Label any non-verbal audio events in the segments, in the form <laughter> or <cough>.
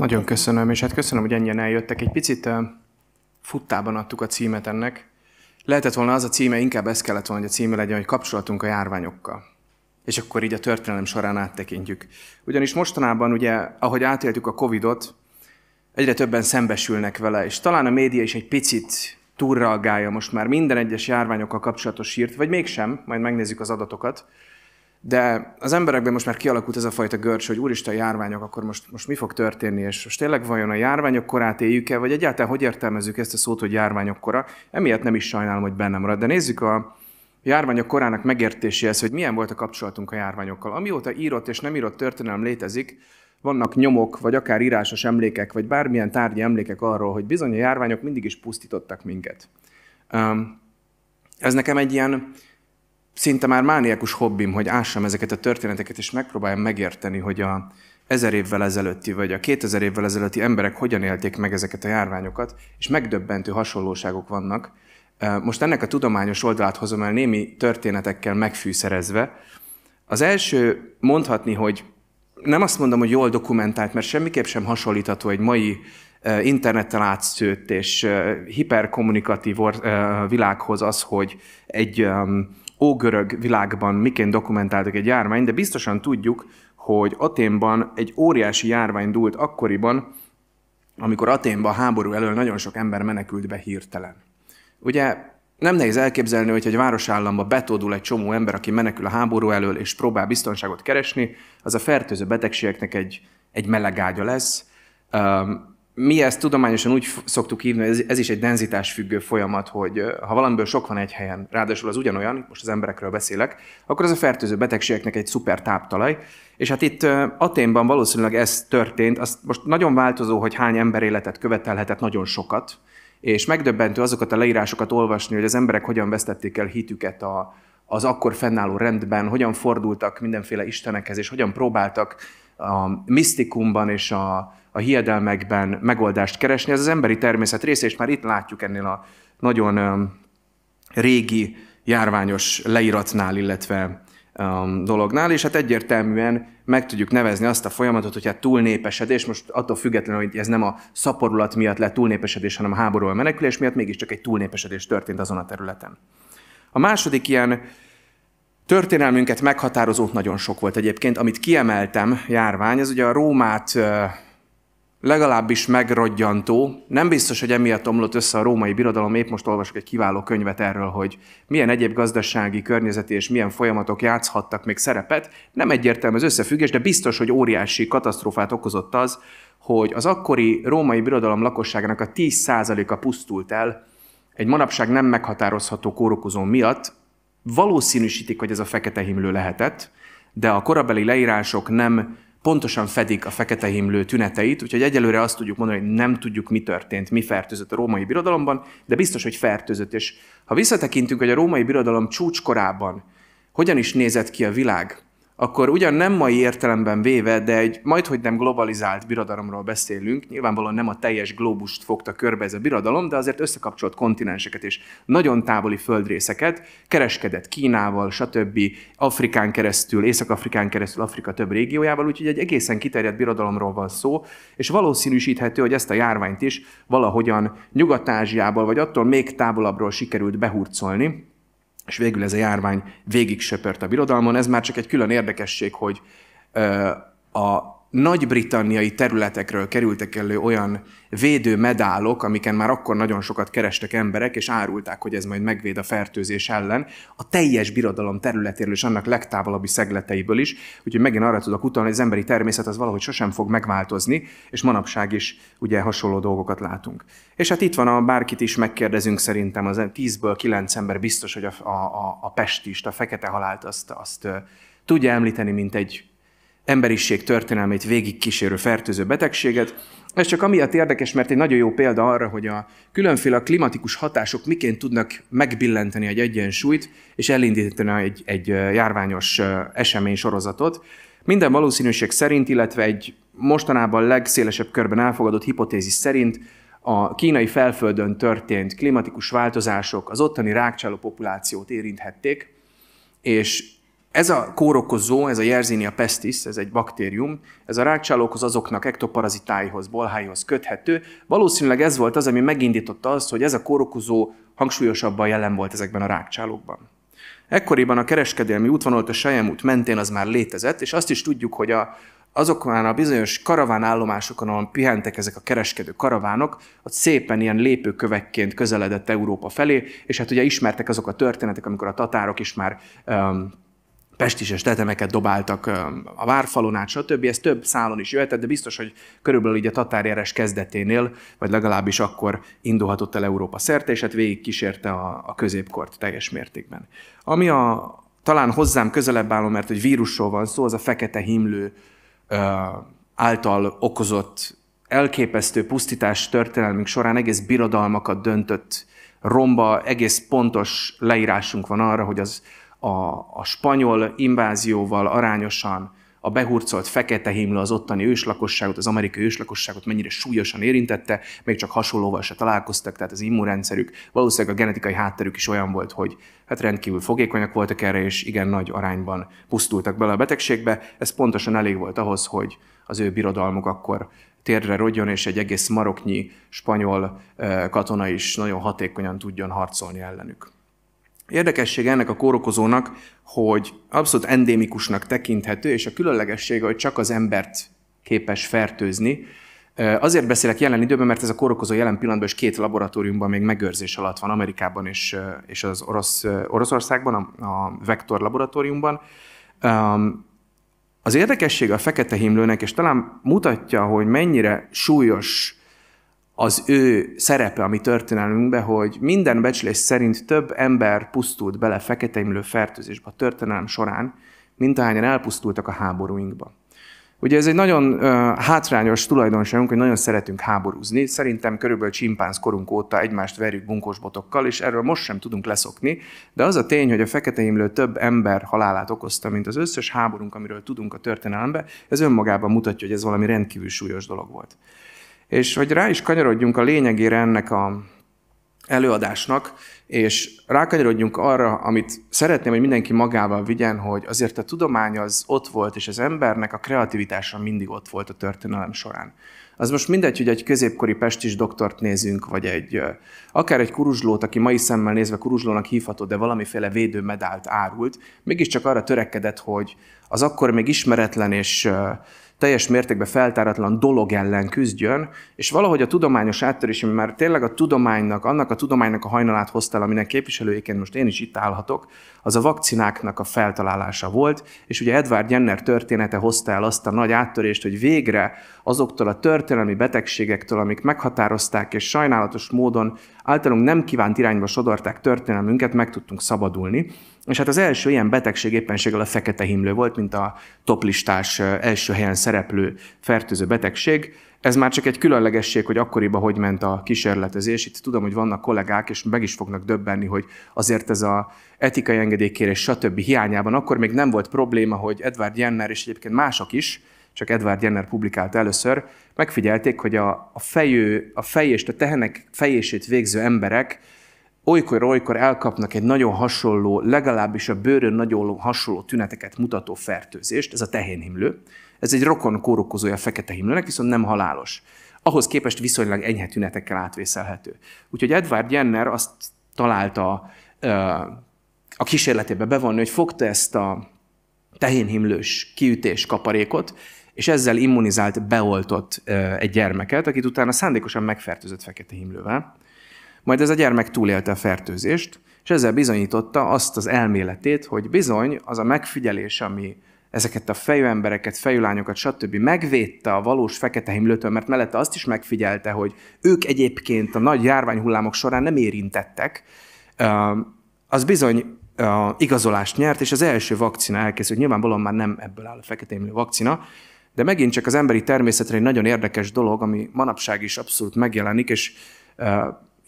Nagyon köszönöm, és hát köszönöm, hogy ennyien eljöttek. Egy picit eh, futtában adtuk a címet ennek. Lehetett volna az a címe, inkább ez kellett volna, hogy a címe legyen, hogy kapcsolatunk a járványokkal. És akkor így a történelem során áttekintjük. Ugyanis mostanában ugye, ahogy átéltük a Covid-ot, egyre többen szembesülnek vele, és talán a média is egy picit túlreagálja most már minden egyes járványokkal kapcsolatos hírt, vagy mégsem, majd megnézzük az adatokat. De az emberekben most már kialakult ez a fajta görcs, hogy úristen járványok, akkor most, most mi fog történni, és most tényleg vajon a járványok korát éljük-e, vagy egyáltalán hogy értelmezzük ezt a szót, hogy járványok kora. Emiatt nem is sajnálom, hogy bennem marad. De nézzük a járványok korának megértéséhez, hogy milyen volt a kapcsolatunk a járványokkal. Amióta írott és nem írott történelem létezik, vannak nyomok, vagy akár írásos emlékek, vagy bármilyen tárgyi emlékek arról, hogy bizony a járványok mindig is pusztítottak minket. Ez nekem egy ilyen, szinte már mániákus hobbim, hogy ássam ezeket a történeteket, és megpróbáljam megérteni, hogy a ezer évvel ezelőtti, vagy a 2000 évvel ezelőtti emberek hogyan élték meg ezeket a járványokat, és megdöbbentő hasonlóságok vannak. Most ennek a tudományos oldalát hozom el némi történetekkel megfűszerezve. Az első mondhatni, hogy nem azt mondom, hogy jól dokumentált, mert semmiképp sem hasonlítható egy mai interneten átszőtt és hiperkommunikatív világhoz az, hogy egy um, ógörög világban miként dokumentáltak egy járvány, de biztosan tudjuk, hogy Aténban egy óriási járvány dúlt akkoriban, amikor Aténban a háború elől nagyon sok ember menekült be hirtelen. Ugye nem nehéz elképzelni, hogy egy városállamba betódul egy csomó ember, aki menekül a háború elől és próbál biztonságot keresni, az a fertőző betegségeknek egy, egy melegágya lesz mi ezt tudományosan úgy szoktuk hívni, ez, ez is egy denzitás függő folyamat, hogy ha valamiből sok van egy helyen, ráadásul az ugyanolyan, most az emberekről beszélek, akkor az a fertőző betegségeknek egy szuper táptalaj. És hát itt Aténban valószínűleg ez történt, az most nagyon változó, hogy hány ember életet követelhetett, nagyon sokat, és megdöbbentő azokat a leírásokat olvasni, hogy az emberek hogyan vesztették el hitüket a, az akkor fennálló rendben, hogyan fordultak mindenféle istenekhez, és hogyan próbáltak a misztikumban és a, a hiedelmekben megoldást keresni. Ez az emberi természet része, és már itt látjuk ennél a nagyon régi járványos leíratnál, illetve dolognál, és hát egyértelműen meg tudjuk nevezni azt a folyamatot, hogy hát túlnépesedés, most attól függetlenül, hogy ez nem a szaporulat miatt lett túlnépesedés, hanem a háború a menekülés miatt, mégiscsak egy túlnépesedés történt azon a területen. A második ilyen történelmünket meghatározó nagyon sok volt egyébként, amit kiemeltem, járvány, ez ugye a Rómát legalábbis megrodjantó. Nem biztos, hogy emiatt omlott össze a római birodalom. Épp most olvasok egy kiváló könyvet erről, hogy milyen egyéb gazdasági, környezeti és milyen folyamatok játszhattak még szerepet. Nem egyértelmű az összefüggés, de biztos, hogy óriási katasztrófát okozott az, hogy az akkori római birodalom lakosságának a 10%-a pusztult el egy manapság nem meghatározható kórokozó miatt. Valószínűsítik, hogy ez a fekete himlő lehetett, de a korabeli leírások nem pontosan fedik a fekete himlő tüneteit, úgyhogy egyelőre azt tudjuk mondani, hogy nem tudjuk, mi történt, mi fertőzött a római birodalomban, de biztos, hogy fertőzött. És ha visszatekintünk, hogy a római birodalom csúcskorában hogyan is nézett ki a világ, akkor ugyan nem mai értelemben véve, de egy majdhogy nem globalizált birodalomról beszélünk, nyilvánvalóan nem a teljes globust fogta körbe ez a birodalom, de azért összekapcsolt kontinenseket és nagyon távoli földrészeket, kereskedett Kínával, stb., Afrikán keresztül, Észak-Afrikán keresztül, Afrika több régiójával, úgyhogy egy egészen kiterjedt birodalomról van szó, és valószínűsíthető, hogy ezt a járványt is valahogyan Nyugat-Ázsiából, vagy attól még távolabbról sikerült behurcolni, és végül ez a járvány végig söpört a birodalmon. Ez már csak egy külön érdekesség, hogy a nagy-britanniai területekről kerültek elő olyan védőmedálok, amiken már akkor nagyon sokat kerestek emberek, és árulták, hogy ez majd megvéd a fertőzés ellen, a teljes birodalom területéről és annak legtávolabbi szegleteiből is, úgyhogy megint arra tudok utalni, hogy az emberi természet az valahogy sosem fog megváltozni, és manapság is ugye hasonló dolgokat látunk. És hát itt van, a bárkit is megkérdezünk szerintem, az 10-ből 9 ember biztos, hogy a, a, a, a pestist, a fekete halált azt, azt tudja említeni, mint egy emberiség történelmét végigkísérő fertőző betegséget. Ez csak amiatt érdekes, mert egy nagyon jó példa arra, hogy a különféle klimatikus hatások miként tudnak megbillenteni egy egyensúlyt, és elindítani egy, egy járványos esemény sorozatot. Minden valószínűség szerint, illetve egy mostanában legszélesebb körben elfogadott hipotézis szerint a kínai felföldön történt klimatikus változások az ottani rákcsáló populációt érinthették, és ez a kórokozó, ez a Yersinia pestis, ez egy baktérium, ez a rákcsálókhoz, azoknak ektoparazitáihoz, bolháihoz köthető. Valószínűleg ez volt az, ami megindította azt, hogy ez a kórokozó hangsúlyosabban jelen volt ezekben a rákcsálókban. Ekkoriban a kereskedelmi útvonalat a Sajem út mentén az már létezett, és azt is tudjuk, hogy a, azokon a bizonyos karavánállomásokon, ahol pihentek ezek a kereskedő karavánok, ott szépen ilyen lépőkövekként közeledett Európa felé, és hát ugye ismertek azok a történetek, amikor a tatárok is már um, pestises tetemeket dobáltak a várfalon át, stb. Ez több szálon is jöhetett, de biztos, hogy körülbelül így a tatárjárás kezdeténél, vagy legalábbis akkor indulhatott el Európa szerte, és hát végig kísérte a, a középkort teljes mértékben. Ami a talán hozzám közelebb álló, mert egy vírusról van szó, az a fekete himlő által okozott elképesztő pusztítás történelmünk során egész birodalmakat döntött romba, egész pontos leírásunk van arra, hogy az a, a spanyol invázióval arányosan a behurcolt fekete himlő az ottani őslakosságot, az amerikai őslakosságot mennyire súlyosan érintette, még csak hasonlóval se találkoztak, tehát az immunrendszerük, valószínűleg a genetikai hátterük is olyan volt, hogy hát rendkívül fogékonyak voltak erre, és igen nagy arányban pusztultak bele a betegségbe. Ez pontosan elég volt ahhoz, hogy az ő birodalmuk akkor térre rogyjon és egy egész maroknyi spanyol eh, katona is nagyon hatékonyan tudjon harcolni ellenük. Érdekesség ennek a kórokozónak, hogy abszolút endémikusnak tekinthető, és a különlegessége, hogy csak az embert képes fertőzni. Azért beszélek jelen időben, mert ez a kórokozó jelen pillanatban is két laboratóriumban még megőrzés alatt van, Amerikában és, és az Orosz, Oroszországban, a, a Vektor laboratóriumban. az érdekessége a fekete himlőnek, és talán mutatja, hogy mennyire súlyos az ő szerepe a mi történelmünkben, hogy minden becslés szerint több ember pusztult bele feketeimlő fertőzésbe a történelem során, mint ahányan elpusztultak a háborúinkba. Ugye ez egy nagyon hátrányos tulajdonságunk, hogy nagyon szeretünk háborúzni. Szerintem körülbelül csimpánz korunk óta egymást verjük botokkal, és erről most sem tudunk leszokni. De az a tény, hogy a fekete imlő több ember halálát okozta, mint az összes háborunk, amiről tudunk a történelembe, ez önmagában mutatja, hogy ez valami rendkívül súlyos dolog volt. És hogy rá is kanyarodjunk a lényegére ennek a előadásnak, és rákanyarodjunk arra, amit szeretném, hogy mindenki magával vigyen, hogy azért a tudomány az ott volt, és az embernek a kreativitása mindig ott volt a történelem során. Az most mindegy, hogy egy középkori pestis doktort nézünk, vagy egy, akár egy kuruzslót, aki mai szemmel nézve kuruzslónak hívható, de valamiféle védőmedált árult, mégiscsak arra törekedett, hogy az akkor még ismeretlen és teljes mértékben feltáratlan dolog ellen küzdjön, és valahogy a tudományos áttörés, ami már tényleg a tudománynak, annak a tudománynak a hajnalát hoztál, aminek képviselőjéként most én is itt állhatok, az a vakcináknak a feltalálása volt, és ugye Edward Jenner története hozta el azt a nagy áttörést, hogy végre azoktól a történelmi betegségektől, amik meghatározták, és sajnálatos módon általunk nem kívánt irányba sodorták történelmünket, meg tudtunk szabadulni. És hát az első ilyen betegség éppenséggel a fekete himlő volt, mint a toplistás első helyen szereplő fertőző betegség. Ez már csak egy különlegesség, hogy akkoriban, hogy ment a kísérletezés. Itt tudom, hogy vannak kollégák, és meg is fognak döbbenni, hogy azért ez a etikai engedélykérés, stb. hiányában akkor még nem volt probléma, hogy Edward Jenner és egyébként mások is, csak Edward Jenner publikált először, megfigyelték, hogy a, a, fejő, a fej és a tehenek fejését végző emberek olykor-olykor elkapnak egy nagyon hasonló, legalábbis a bőrön nagyon hasonló tüneteket mutató fertőzést, ez a tehénhimlő. Ez egy rokon kórokozója a fekete himlőnek, viszont nem halálos. Ahhoz képest viszonylag enyhe tünetekkel átvészelhető. Úgyhogy Edward Jenner azt találta a kísérletébe bevonni, hogy fogta ezt a tehénhimlős kiütés kaparékot, és ezzel immunizált, beoltott egy gyermeket, akit utána szándékosan megfertőzött fekete himlővel. Majd ez a gyermek túlélte a fertőzést, és ezzel bizonyította azt az elméletét, hogy bizony az a megfigyelés, ami ezeket a fejű embereket, fejű lányokat, stb. megvédte a valós fekete himlőtől, mert mellette azt is megfigyelte, hogy ők egyébként a nagy járványhullámok során nem érintettek, az bizony igazolást nyert, és az első vakcina elkészült. Nyilvánvalóan már nem ebből áll a fekete himlő vakcina, de megint csak az emberi természetre egy nagyon érdekes dolog, ami manapság is abszolút megjelenik, és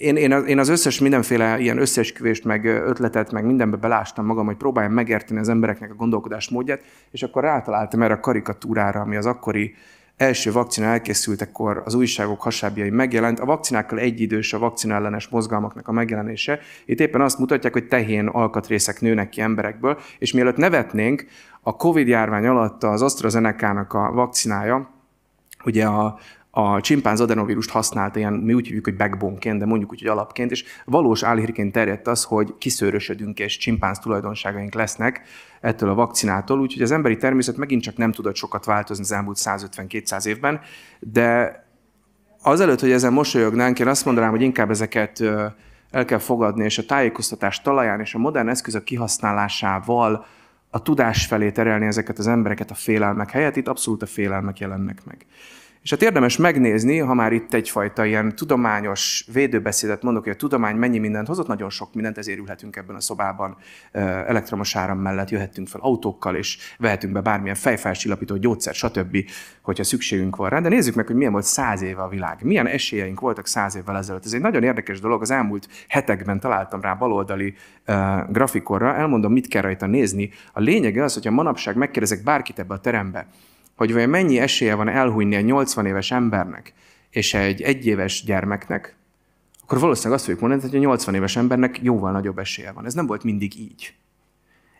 én, én, én az összes mindenféle ilyen összeesküvést, meg ötletet, meg mindenbe belástam magam, hogy próbáljam megérteni az embereknek a módját, és akkor rátaláltam erre a karikatúrára, ami az akkori első vakcina elkészültekor az újságok hasábjai megjelent, a vakcinákkal egyidős a vakcinellenes mozgalmaknak a megjelenése. Itt éppen azt mutatják, hogy tehén alkatrészek nőnek ki emberekből, és mielőtt nevetnénk, a Covid járvány alatt az AstraZeneca-nak a vakcinája, ugye a, a csimpánz adenovírust használta ilyen, mi úgy hívjuk, hogy backbone de mondjuk úgy, hogy alapként, és valós álhírként terjedt az, hogy kiszőrösödünk és csimpánz tulajdonságaink lesznek ettől a vakcinától, úgyhogy az emberi természet megint csak nem tudott sokat változni az elmúlt 150-200 évben, de azelőtt, hogy ezen mosolyognánk, én azt mondanám, hogy inkább ezeket el kell fogadni, és a tájékoztatás talaján és a modern eszközök kihasználásával a tudás felé terelni ezeket az embereket a félelmek helyett, itt abszolút a félelmek jelennek meg. És hát érdemes megnézni, ha már itt egyfajta ilyen tudományos védőbeszédet mondok, hogy a tudomány mennyi mindent hozott, nagyon sok mindent, ezért ülhetünk ebben a szobában elektromos áram mellett, jöhettünk fel autókkal, és vehetünk be bármilyen fejfájcsillapító gyógyszer, stb., hogyha szükségünk van rá. De nézzük meg, hogy milyen volt száz éve a világ. Milyen esélyeink voltak száz évvel ezelőtt. Ez egy nagyon érdekes dolog. Az elmúlt hetekben találtam rá baloldali grafikorra. elmondom, mit kell rajta nézni. A lényege az, hogyha manapság megkérdezek bárkit ebbe a terembe, hogy vajon mennyi esélye van elhunyni egy 80 éves embernek és egy egyéves gyermeknek, akkor valószínűleg azt fogjuk mondani, hogy a 80 éves embernek jóval nagyobb esélye van. Ez nem volt mindig így.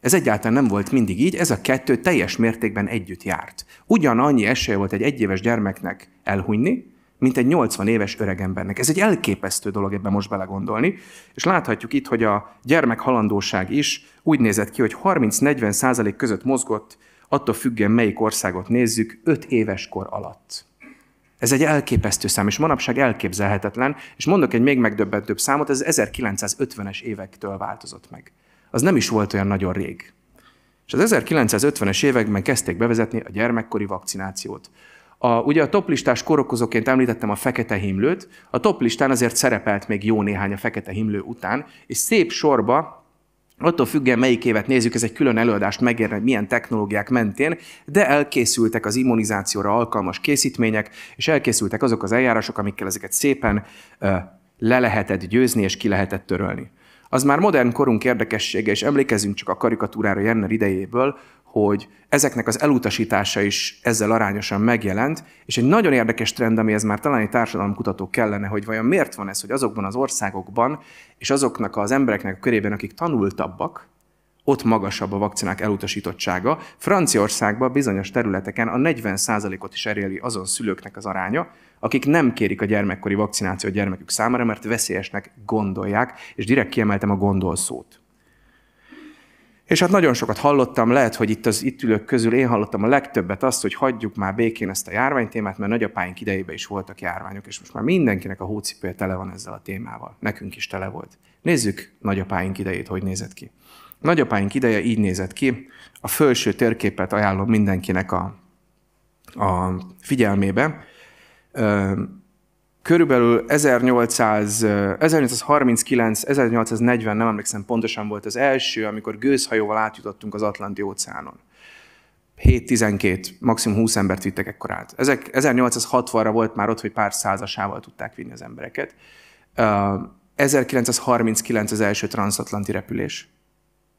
Ez egyáltalán nem volt mindig így, ez a kettő teljes mértékben együtt járt. Ugyanannyi esélye volt egy egyéves gyermeknek elhunyni, mint egy 80 éves öregembernek. Ez egy elképesztő dolog ebben most belegondolni, és láthatjuk itt, hogy a gyermekhalandóság is úgy nézett ki, hogy 30-40 százalék között mozgott attól függően melyik országot nézzük, 5 éves kor alatt. Ez egy elképesztő szám, és manapság elképzelhetetlen, és mondok egy még megdöbbentőbb számot, ez 1950-es évektől változott meg. Az nem is volt olyan nagyon rég. És az 1950-es években kezdték bevezetni a gyermekkori vakcinációt. A, ugye a toplistás korokozóként említettem a fekete himlőt, a toplistán azért szerepelt még jó néhány a fekete himlő után, és szép sorba attól függően melyik évet nézzük, ez egy külön előadást megérne, hogy milyen technológiák mentén, de elkészültek az immunizációra alkalmas készítmények, és elkészültek azok az eljárások, amikkel ezeket szépen le lehetett győzni és ki lehetett törölni. Az már modern korunk érdekessége, és emlékezzünk csak a karikatúrára Jenner idejéből, hogy ezeknek az elutasítása is ezzel arányosan megjelent, és egy nagyon érdekes trend, ami ez már talán egy társadalomkutató kellene, hogy vajon miért van ez, hogy azokban az országokban, és azoknak az embereknek a körében, akik tanultabbak, ott magasabb a vakcinák elutasítottsága. Franciaországban bizonyos területeken a 40%-ot is eréli azon szülőknek az aránya, akik nem kérik a gyermekkori vakcinációt gyermekük számára, mert veszélyesnek gondolják, és direkt kiemeltem a gondol szót. És hát nagyon sokat hallottam, lehet, hogy itt az itt ülők közül én hallottam a legtöbbet azt, hogy hagyjuk már békén ezt a járványtémát, mert nagyapáink idejében is voltak járványok, és most már mindenkinek a hócipője tele van ezzel a témával. Nekünk is tele volt. Nézzük nagyapáink idejét, hogy nézett ki. Nagyapáink ideje így nézett ki. A felső térképet ajánlom mindenkinek a, a figyelmébe körülbelül 1800, 1839, 1840, nem emlékszem pontosan volt az első, amikor gőzhajóval átjutottunk az Atlanti óceánon. 7-12, maximum 20 embert vittek ekkor át. Ezek 1860-ra volt már ott, hogy pár százasával tudták vinni az embereket. 1939 az első transatlanti repülés.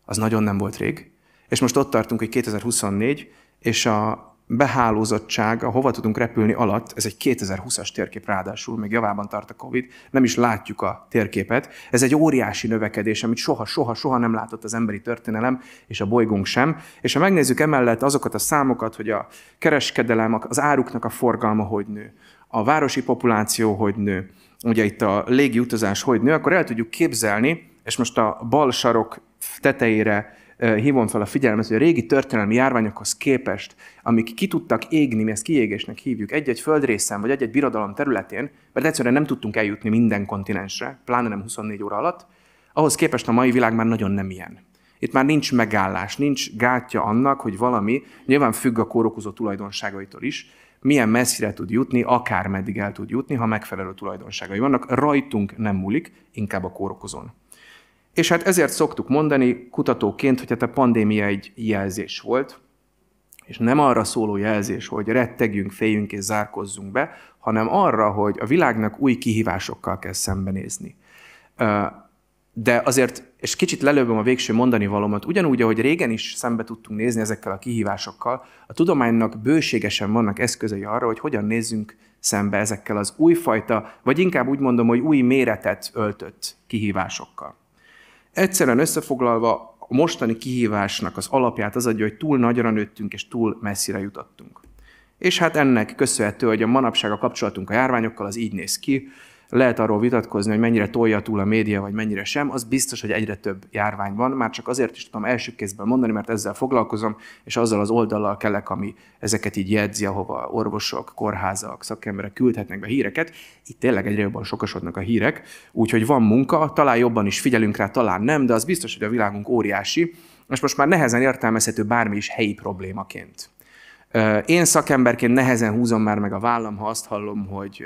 Az nagyon nem volt rég. És most ott tartunk, hogy 2024, és a, behálózottság, a hova tudunk repülni alatt, ez egy 2020-as térkép ráadásul, még javában tart a Covid, nem is látjuk a térképet. Ez egy óriási növekedés, amit soha, soha, soha nem látott az emberi történelem, és a bolygónk sem. És ha megnézzük emellett azokat a számokat, hogy a kereskedelem, az áruknak a forgalma hogy nő, a városi populáció hogy nő, ugye itt a légi utazás hogy nő, akkor el tudjuk képzelni, és most a bal sarok tetejére hívom fel a figyelmet, hogy a régi történelmi járványokhoz képest, amik ki tudtak égni, mi ezt kiégésnek hívjuk, egy-egy földrészen vagy egy-egy birodalom területén, mert egyszerűen nem tudtunk eljutni minden kontinensre, pláne nem 24 óra alatt, ahhoz képest a mai világ már nagyon nem ilyen. Itt már nincs megállás, nincs gátja annak, hogy valami, nyilván függ a kórokozó tulajdonságaitól is, milyen messzire tud jutni, akár meddig el tud jutni, ha megfelelő tulajdonságai vannak. Rajtunk nem múlik, inkább a kórokozón. És hát ezért szoktuk mondani kutatóként, hogy hát a pandémia egy jelzés volt, és nem arra szóló jelzés, hogy rettegjünk, féljünk és zárkozzunk be, hanem arra, hogy a világnak új kihívásokkal kell szembenézni. De azért, és kicsit lelőbbem a végső mondani valómat, ugyanúgy, ahogy régen is szembe tudtunk nézni ezekkel a kihívásokkal, a tudománynak bőségesen vannak eszközei arra, hogy hogyan nézzünk szembe ezekkel az újfajta, vagy inkább úgy mondom, hogy új méretet öltött kihívásokkal. Egyszerűen összefoglalva, a mostani kihívásnak az alapját az adja, hogy túl nagyra nőttünk és túl messzire jutottunk. És hát ennek köszönhető, hogy a manapság a kapcsolatunk a járványokkal az így néz ki, lehet arról vitatkozni, hogy mennyire tolja túl a média, vagy mennyire sem, az biztos, hogy egyre több járvány van, már csak azért is tudom első kézből mondani, mert ezzel foglalkozom, és azzal az oldallal kellek, ami ezeket így jegyzi, ahova orvosok, kórházak, szakemberek küldhetnek be híreket. Itt tényleg egyre jobban sokasodnak a hírek, úgyhogy van munka, talán jobban is figyelünk rá, talán nem, de az biztos, hogy a világunk óriási, és most már nehezen értelmezhető bármi is helyi problémaként. Én szakemberként nehezen húzom már meg a vállam, ha azt hallom, hogy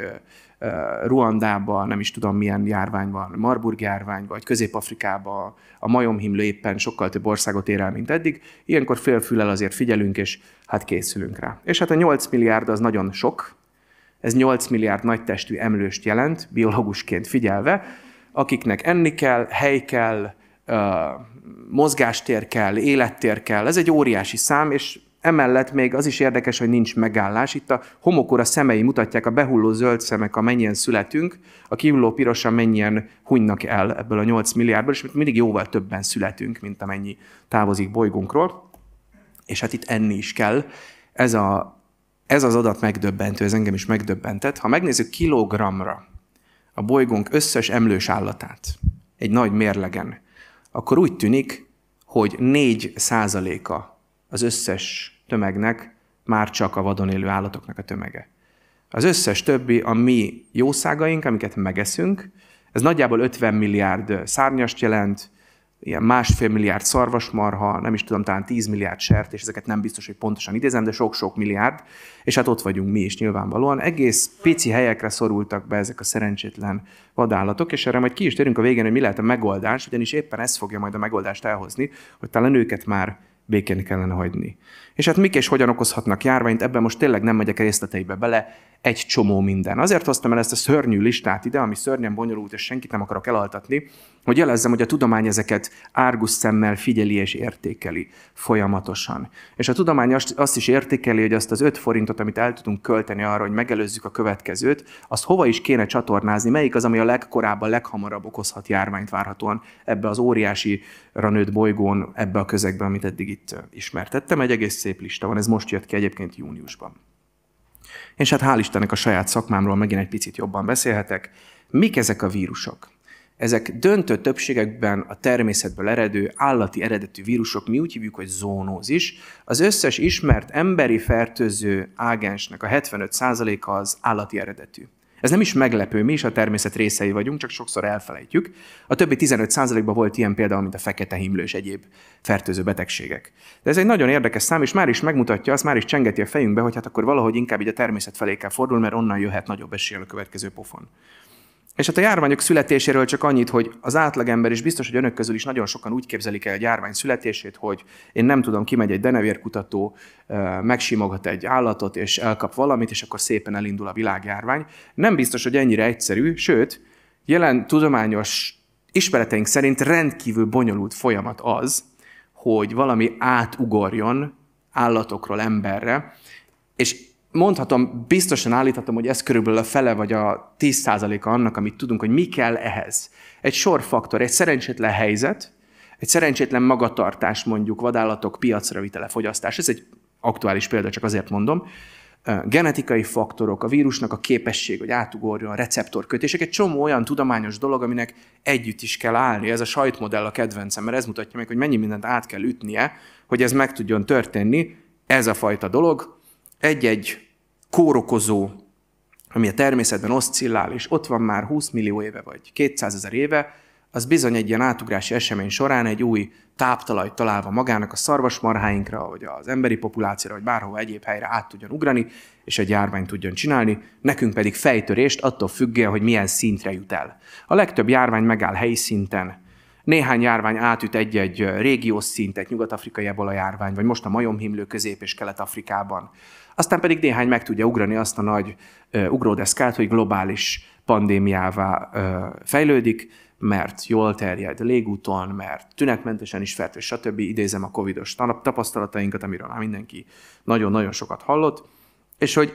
Ruandában nem is tudom milyen járvány van, Marburg járvány, vagy Közép-Afrikában a majomhimlő éppen sokkal több országot ér el, mint eddig. Ilyenkor félfülel azért figyelünk, és hát készülünk rá. És hát a 8 milliárd az nagyon sok, ez 8 milliárd nagytestű emlőst jelent, biológusként figyelve, akiknek enni kell, hely kell, mozgástér kell, élettér kell. Ez egy óriási szám, és Emellett még az is érdekes, hogy nincs megállás. Itt a homokor a szemei mutatják, a behulló zöld szemek, a mennyien születünk, a kihulló pirosan mennyien hunynak el ebből a 8 milliárdból, és mindig jóval többen születünk, mint amennyi távozik bolygónkról. És hát itt enni is kell. Ez, a, ez az adat megdöbbentő, ez engem is megdöbbentett. Ha megnézzük kilogramra a bolygónk összes emlős állatát egy nagy mérlegen, akkor úgy tűnik, hogy 4 százaléka az összes tömegnek már csak a vadon élő állatoknak a tömege. Az összes többi a mi jószágaink, amiket megeszünk, ez nagyjából 50 milliárd szárnyast jelent, ilyen másfél milliárd szarvasmarha, nem is tudom, talán 10 milliárd sert, és ezeket nem biztos, hogy pontosan idézem, de sok-sok milliárd, és hát ott vagyunk mi is nyilvánvalóan. Egész pici helyekre szorultak be ezek a szerencsétlen vadállatok, és erre majd ki is térünk a végén, hogy mi lehet a megoldás, ugyanis éppen ez fogja majd a megoldást elhozni, hogy talán őket már békén kellene hagyni. És hát mik és hogyan okozhatnak járványt, ebben most tényleg nem megyek részleteibe bele, egy csomó minden. Azért hoztam el ezt a szörnyű listát ide, ami szörnyen bonyolult, és senkit nem akarok elaltatni, hogy jelezzem, hogy a tudomány ezeket árgus szemmel figyeli és értékeli folyamatosan. És a tudomány azt is értékeli, hogy azt az 5 forintot, amit el tudunk költeni arra, hogy megelőzzük a következőt, azt hova is kéne csatornázni, melyik az, ami a legkorábban, leghamarabb okozhat járványt várhatóan ebbe az óriási ranőtt bolygón, ebbe a közegbe, amit eddig itt ismertettem. Egy egész szép lista van, ez most jött ki egyébként júniusban. És hát hál' Istennek a saját szakmámról megint egy picit jobban beszélhetek. Mik ezek a vírusok? Ezek döntő többségekben a természetből eredő, állati eredetű vírusok, mi úgy hívjuk, hogy zónózis. Az összes ismert emberi fertőző ágensnek a 75%-a az állati eredetű. Ez nem is meglepő, mi is a természet részei vagyunk, csak sokszor elfelejtjük. A többi 15%-ban volt ilyen például, mint a fekete himlő és egyéb fertőző betegségek. De ez egy nagyon érdekes szám, és már is megmutatja, azt már is csengeti a fejünkbe, hogy hát akkor valahogy inkább így a természet felé kell fordulni, mert onnan jöhet nagyobb esélye a következő pofon. És hát a járványok születéséről csak annyit, hogy az átlagember is biztos, hogy önök közül is nagyon sokan úgy képzelik el a járvány születését, hogy én nem tudom, kimegy egy denevérkutató, megsimogat egy állatot, és elkap valamit, és akkor szépen elindul a világjárvány. Nem biztos, hogy ennyire egyszerű, sőt, jelen tudományos ismereteink szerint rendkívül bonyolult folyamat az, hogy valami átugorjon állatokról emberre, és mondhatom, biztosan állíthatom, hogy ez körülbelül a fele vagy a 10%-a annak, amit tudunk, hogy mi kell ehhez. Egy sorfaktor, egy szerencsétlen helyzet, egy szerencsétlen magatartás mondjuk vadállatok piacra vitele, fogyasztás, ez egy aktuális példa, csak azért mondom, genetikai faktorok, a vírusnak a képesség, hogy átugorjon a receptorkötések, egy csomó olyan tudományos dolog, aminek együtt is kell állni. Ez a sajtmodell a kedvencem, mert ez mutatja meg, hogy mennyi mindent át kell ütnie, hogy ez meg tudjon történni. Ez a fajta dolog egy-egy kórokozó, ami a természetben oszcillál, és ott van már 20 millió éve vagy 200 ezer éve, az bizony egy ilyen átugrási esemény során egy új táptalajt találva magának a szarvasmarháinkra, vagy az emberi populációra, vagy bárhova egyéb helyre át tudjon ugrani, és egy járványt tudjon csinálni, nekünk pedig fejtörést attól függően, hogy milyen szintre jut el. A legtöbb járvány megáll helyi szinten, néhány járvány átüt egy-egy régiós szintet, Nyugat-Afrikai ebola járvány, vagy most a majomhimlő Közép- és Kelet-Afrikában aztán pedig néhány meg tudja ugrani azt a nagy ugródeszkát, hogy globális pandémiává fejlődik, mert jól terjed légúton, mert tünetmentesen is fertőz, stb. Idézem a covidos tapasztalatainkat, amiről már mindenki nagyon-nagyon sokat hallott, és hogy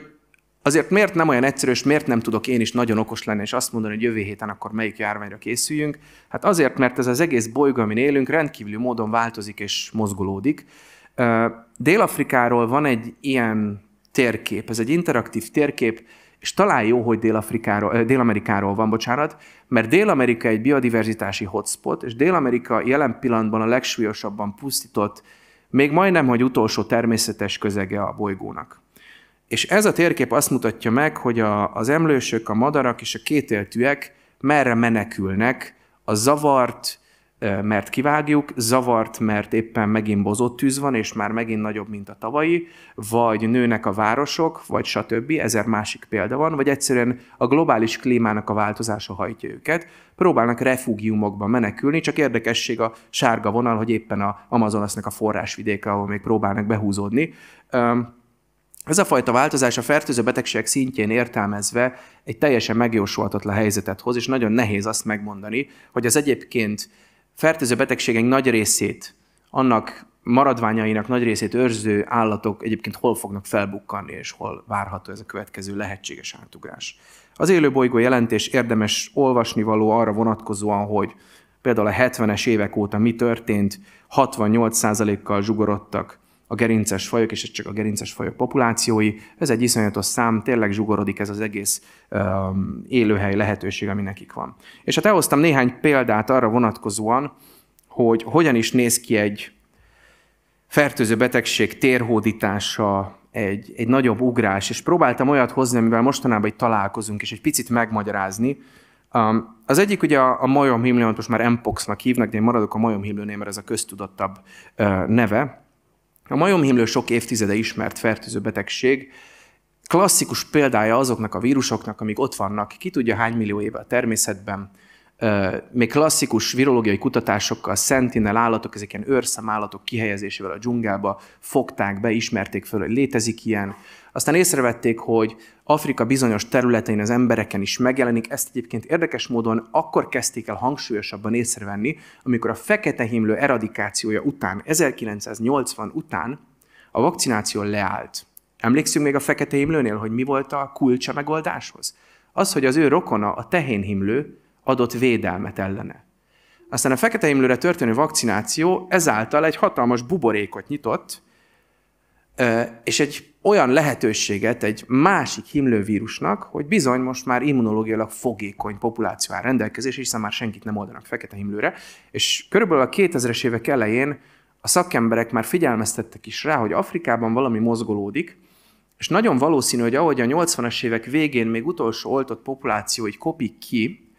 azért miért nem olyan egyszerű, és miért nem tudok én is nagyon okos lenni, és azt mondani, hogy jövő héten akkor melyik járványra készüljünk? Hát azért, mert ez az egész bolygó, amin élünk, rendkívüli módon változik és mozgolódik. Dél-Afrikáról van egy ilyen térkép, ez egy interaktív térkép, és talán jó, hogy Dél-Afrikáról, Dél-Amerikáról van, bocsánat, mert Dél-Amerika egy biodiverzitási hotspot, és Dél-Amerika jelen pillanatban a legsúlyosabban pusztított, még majdnem, hogy utolsó természetes közege a bolygónak. És ez a térkép azt mutatja meg, hogy a, az emlősök, a madarak és a kétéltűek merre menekülnek a zavart, mert kivágjuk, zavart, mert éppen megint bozott tűz van, és már megint nagyobb, mint a tavalyi, vagy nőnek a városok, vagy stb. Ezer másik példa van, vagy egyszerűen a globális klímának a változása hajtja őket. Próbálnak refugiumokba menekülni, csak érdekesség a sárga vonal, hogy éppen a Amazonasnak a forrásvidéke, ahol még próbálnak behúzódni. Ez a fajta változás a fertőző betegségek szintjén értelmezve egy teljesen megjósolhatatlan helyzetet hoz, és nagyon nehéz azt megmondani, hogy az egyébként fertőző betegségek nagy részét, annak maradványainak nagy részét őrző állatok egyébként hol fognak felbukkanni, és hol várható ez a következő lehetséges átugrás. Az bolygó jelentés érdemes olvasni való arra vonatkozóan, hogy például a 70-es évek óta mi történt, 68%-kal zsugorodtak a gerinces fajok, és ez csak a gerinces fajok populációi. Ez egy iszonyatos szám, tényleg zsugorodik ez az egész um, élőhely lehetőség, ami nekik van. És hát elhoztam néhány példát arra vonatkozóan, hogy hogyan is néz ki egy fertőző betegség térhódítása, egy, egy nagyobb ugrás, és próbáltam olyat hozni, amivel mostanában itt találkozunk, és egy picit megmagyarázni. Um, az egyik ugye a, a majomhimlőn, most már Mpoxnak hívnak, de én maradok a majomhimlőnél, mert ez a köztudottabb uh, neve. A majomhimlő sok évtizede ismert fertőző betegség, klasszikus példája azoknak a vírusoknak, amik ott vannak, ki tudja hány millió éve a természetben, még klasszikus virológiai kutatásokkal sentinel állatok, ezek ilyen állatok kihelyezésével a dzsungelba fogták be, ismerték föl, hogy létezik ilyen. Aztán észrevették, hogy Afrika bizonyos területein az embereken is megjelenik, ezt egyébként érdekes módon akkor kezdték el hangsúlyosabban észrevenni, amikor a fekete himlő eradikációja után, 1980 után a vakcináció leállt. Emlékszünk még a fekete himlőnél, hogy mi volt a kulcsa megoldáshoz? Az, hogy az ő rokona, a tehén himlő adott védelmet ellene. Aztán a fekete imlőre történő vakcináció ezáltal egy hatalmas buborékot nyitott, és egy olyan lehetőséget egy másik himlővírusnak, hogy bizony most már immunológiailag fogékony populáció áll rendelkezés, hiszen már senkit nem oldanak fekete himlőre, és körülbelül a 2000-es évek elején a szakemberek már figyelmeztettek is rá, hogy Afrikában valami mozgolódik, és nagyon valószínű, hogy ahogy a 80-as évek végén még utolsó oltott így kopik ki,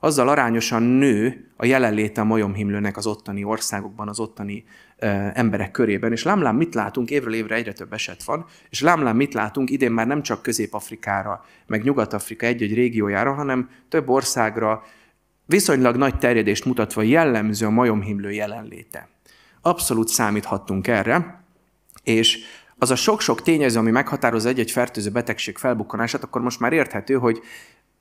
azzal arányosan nő a jelenléte a majomhimlőnek az ottani országokban, az ottani e, emberek körében. És lámlám mit látunk, évről évre egyre több eset van, és lámlám mit látunk idén már nem csak Közép-Afrikára, meg Nyugat-Afrika egy-egy régiójára, hanem több országra viszonylag nagy terjedést mutatva jellemző a majomhimlő jelenléte. Abszolút számíthattunk erre, és az a sok-sok tényező, ami meghatározza egy-egy fertőző betegség felbukkanását, akkor most már érthető, hogy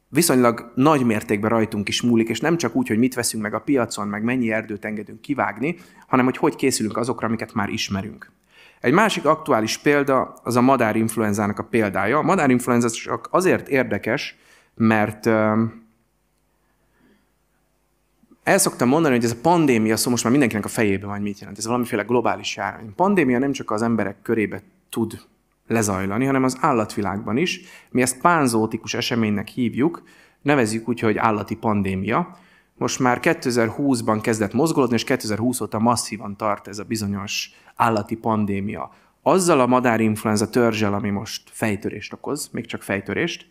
viszonylag nagy mértékben rajtunk is múlik, és nem csak úgy, hogy mit veszünk meg a piacon, meg mennyi erdőt engedünk kivágni, hanem hogy hogy készülünk azokra, amiket már ismerünk. Egy másik aktuális példa az a madárinfluenzának a példája. A madárinfluenza csak azért érdekes, mert el szoktam mondani, hogy ez a pandémia szó most már mindenkinek a fejében van, mit jelent. Ez valamiféle globális járvány. A pandémia nem csak az emberek körébe tud lezajlani, hanem az állatvilágban is. Mi ezt pánzótikus eseménynek hívjuk, nevezzük úgy, hogy állati pandémia. Most már 2020-ban kezdett mozgolódni, és 2020 óta masszívan tart ez a bizonyos állati pandémia. Azzal a madárinfluenza törzsel, ami most fejtörést okoz, még csak fejtörést,